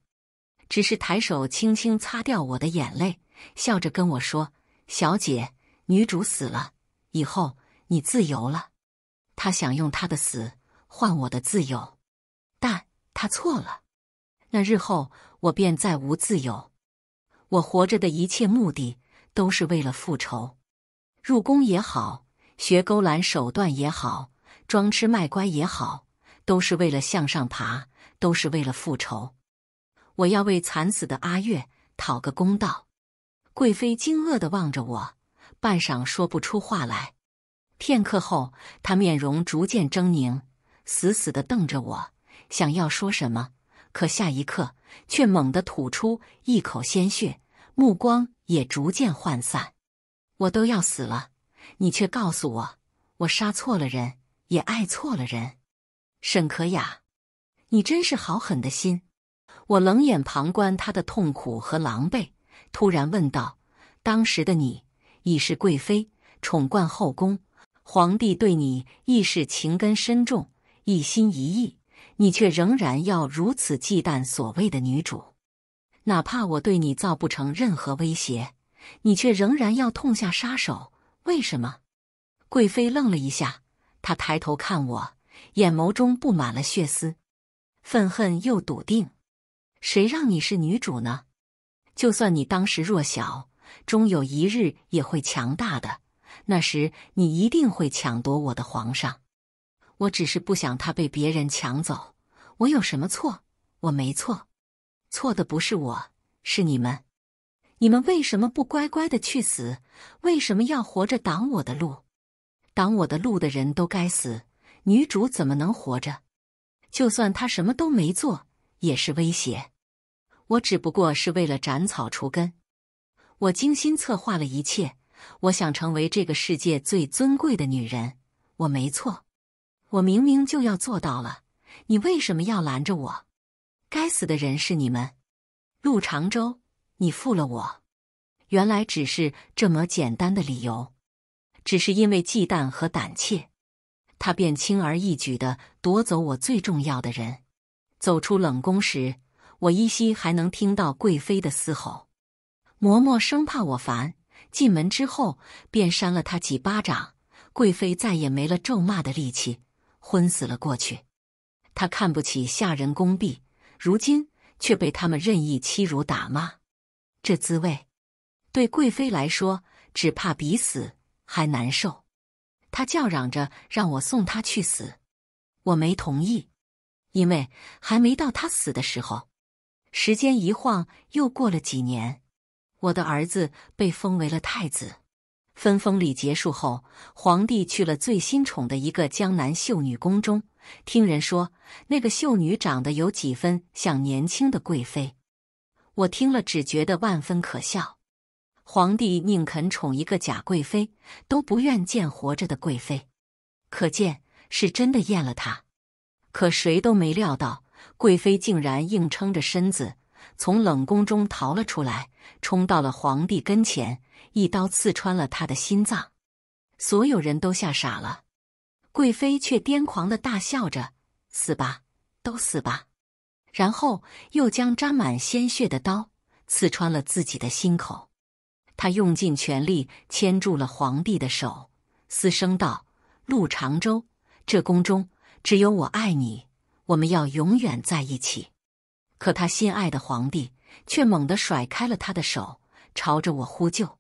[SPEAKER 1] 只是抬手轻轻擦掉我的眼泪，笑着跟我说：“小姐，女主死了，以后你自由了。她想用她的死换我的自由，但她错了。那日后我便再无自由，我活着的一切目的。”都是为了复仇，入宫也好，学勾栏手段也好，装痴卖乖也好，都是为了向上爬，都是为了复仇。我要为惨死的阿月讨个公道。贵妃惊愕地望着我，半晌说不出话来。片刻后，她面容逐渐狰狞，死死地瞪着我，想要说什么，可下一刻却猛地吐出一口鲜血，目光。也逐渐涣散，我都要死了，你却告诉我，我杀错了人，也爱错了人。沈可雅，你真是好狠的心！我冷眼旁观他的痛苦和狼狈，突然问道：“当时的你已是贵妃，宠冠后宫，皇帝对你亦是情根深重，一心一意，你却仍然要如此忌惮所谓的女主。”哪怕我对你造不成任何威胁，你却仍然要痛下杀手，为什么？贵妃愣了一下，她抬头看我，眼眸中布满了血丝，愤恨又笃定。谁让你是女主呢？就算你当时弱小，终有一日也会强大的。那时你一定会抢夺我的皇上。我只是不想他被别人抢走。我有什么错？我没错。错的不是我，是你们！你们为什么不乖乖的去死？为什么要活着挡我的路？挡我的路的人都该死！女主怎么能活着？就算她什么都没做，也是威胁。我只不过是为了斩草除根。我精心策划了一切，我想成为这个世界最尊贵的女人。我没错，我明明就要做到了，你为什么要拦着我？该死的人是你们，陆长州，你负了我。原来只是这么简单的理由，只是因为忌惮和胆怯，他便轻而易举的夺走我最重要的人。走出冷宫时，我依稀还能听到贵妃的嘶吼。嬷嬷生怕我烦，进门之后便扇了她几巴掌。贵妃再也没了咒骂的力气，昏死了过去。他看不起下人宫婢。如今却被他们任意欺辱打骂，这滋味，对贵妃来说只怕比死还难受。她叫嚷着让我送她去死，我没同意，因为还没到她死的时候。时间一晃又过了几年，我的儿子被封为了太子。分封礼结束后，皇帝去了最新宠的一个江南秀女宫中。听人说，那个秀女长得有几分像年轻的贵妃。我听了只觉得万分可笑。皇帝宁肯宠一个假贵妃，都不愿见活着的贵妃，可见是真的厌了她。可谁都没料到，贵妃竟然硬撑着身子。从冷宫中逃了出来，冲到了皇帝跟前，一刀刺穿了他的心脏。所有人都吓傻了，贵妃却癫狂的大笑着：“死吧，都死吧！”然后又将沾满鲜血的刀刺穿了自己的心口。她用尽全力牵住了皇帝的手，嘶声道：“陆长洲，这宫中只有我爱你，我们要永远在一起。”可他心爱的皇帝却猛地甩开了他的手，朝着我呼救：“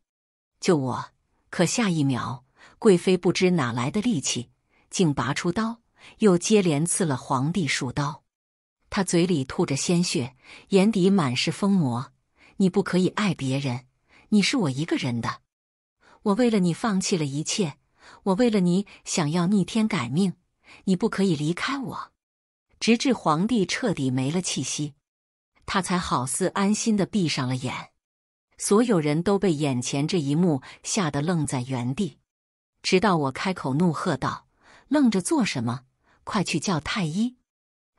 [SPEAKER 1] 救我！”可下一秒，贵妃不知哪来的力气，竟拔出刀，又接连刺了皇帝数刀。他嘴里吐着鲜血，眼底满是疯魔：“你不可以爱别人，你是我一个人的。我为了你放弃了一切，我为了你想要逆天改命，你不可以离开我。”直至皇帝彻底没了气息。他才好似安心的闭上了眼，所有人都被眼前这一幕吓得愣在原地，直到我开口怒喝道：“愣着做什么？快去叫太医！”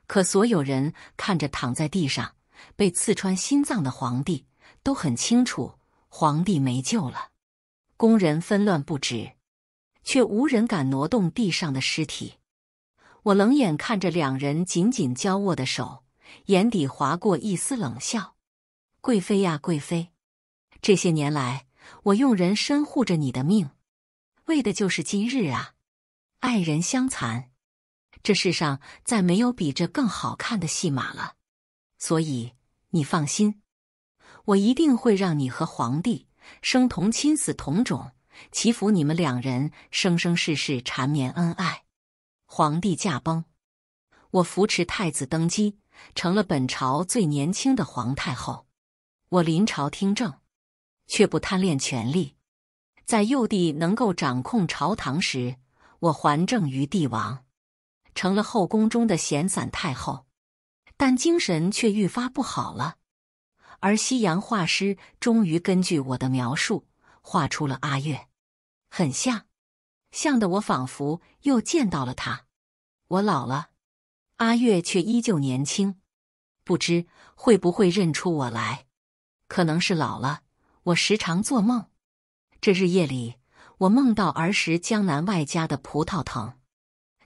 [SPEAKER 1] 可所有人看着躺在地上被刺穿心脏的皇帝，都很清楚皇帝没救了。宫人纷乱不止，却无人敢挪动地上的尸体。我冷眼看着两人紧紧交握的手。眼底划过一丝冷笑，“贵妃呀，贵妃，这些年来我用人身护着你的命，为的就是今日啊！爱人相残，这世上再没有比这更好看的戏码了。所以你放心，我一定会让你和皇帝生同亲，死同种。”祈福你们两人生生世世缠绵恩爱。皇帝驾崩，我扶持太子登基。”成了本朝最年轻的皇太后，我临朝听政，却不贪恋权力。在幼帝能够掌控朝堂时，我还政于帝王，成了后宫中的闲散太后，但精神却愈发不好了。而西洋画师终于根据我的描述画出了阿月，很像，像的我仿佛又见到了他。我老了。阿月却依旧年轻，不知会不会认出我来。可能是老了，我时常做梦。这日夜里，我梦到儿时江南外家的葡萄藤，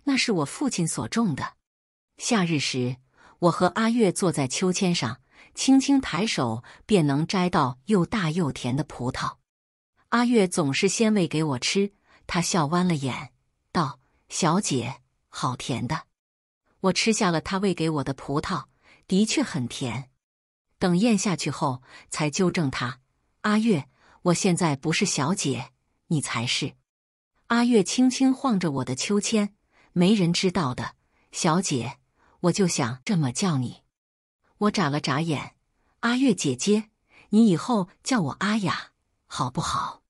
[SPEAKER 1] 那是我父亲所种的。夏日时，我和阿月坐在秋千上，轻轻抬手便能摘到又大又甜的葡萄。阿月总是先喂给我吃，他笑弯了眼，道：“小姐，好甜的。”我吃下了他喂给我的葡萄，的确很甜。等咽下去后，才纠正他：“阿月，我现在不是小姐，你才是。”阿月轻轻晃着我的秋千，没人知道的，小姐，我就想这么叫你。我眨了眨眼：“阿月姐姐，你以后叫我阿雅好不好？”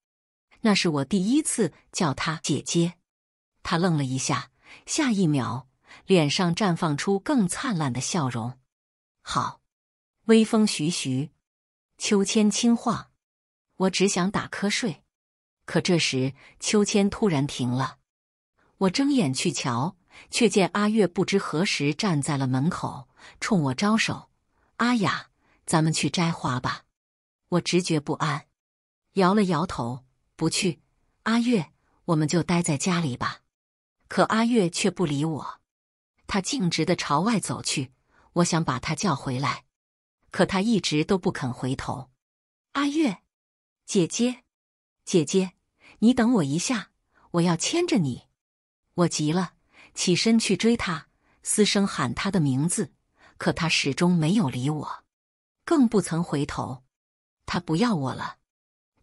[SPEAKER 1] 那是我第一次叫她姐姐。她愣了一下，下一秒。脸上绽放出更灿烂的笑容。好，微风徐徐，秋千轻晃。我只想打瞌睡，可这时秋千突然停了。我睁眼去瞧，却见阿月不知何时站在了门口，冲我招手：“阿雅，咱们去摘花吧。”我直觉不安，摇了摇头：“不去。”阿月，我们就待在家里吧。可阿月却不理我。他径直的朝外走去，我想把他叫回来，可他一直都不肯回头。阿月，姐姐，姐姐，你等我一下，我要牵着你。我急了，起身去追他，嘶声喊他的名字，可他始终没有理我，更不曾回头。他不要我了。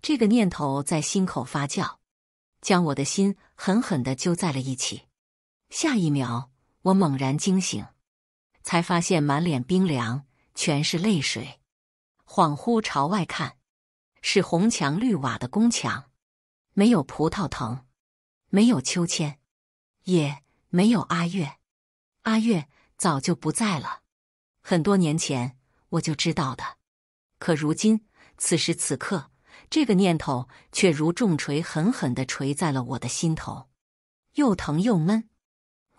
[SPEAKER 1] 这个念头在心口发酵，将我的心狠狠的揪在了一起。下一秒。我猛然惊醒，才发现满脸冰凉，全是泪水。恍惚朝外看，是红墙绿瓦的宫墙，没有葡萄藤，没有秋千，也没有阿月。阿月早就不在了。很多年前我就知道的，可如今此时此刻，这个念头却如重锤狠狠的锤在了我的心头，又疼又闷。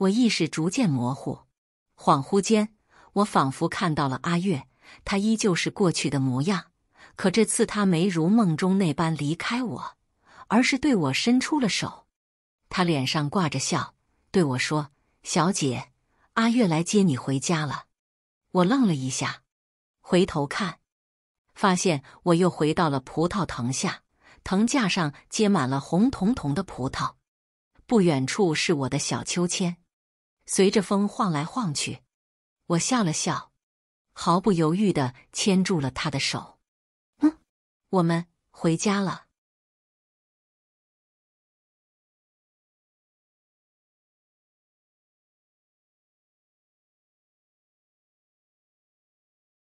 [SPEAKER 1] 我意识逐渐模糊，恍惚间，我仿佛看到了阿月，她依旧是过去的模样，可这次她没如梦中那般离开我，而是对我伸出了手。他脸上挂着笑，对我说：“小姐，阿月来接你回家了。”我愣了一下，回头看，发现我又回到了葡萄藤下，藤架上结满了红彤彤的葡萄，不远处是我的小秋千。随着风晃来晃去，我笑了笑，毫不犹豫地牵住了他的手。嗯，我们回家了。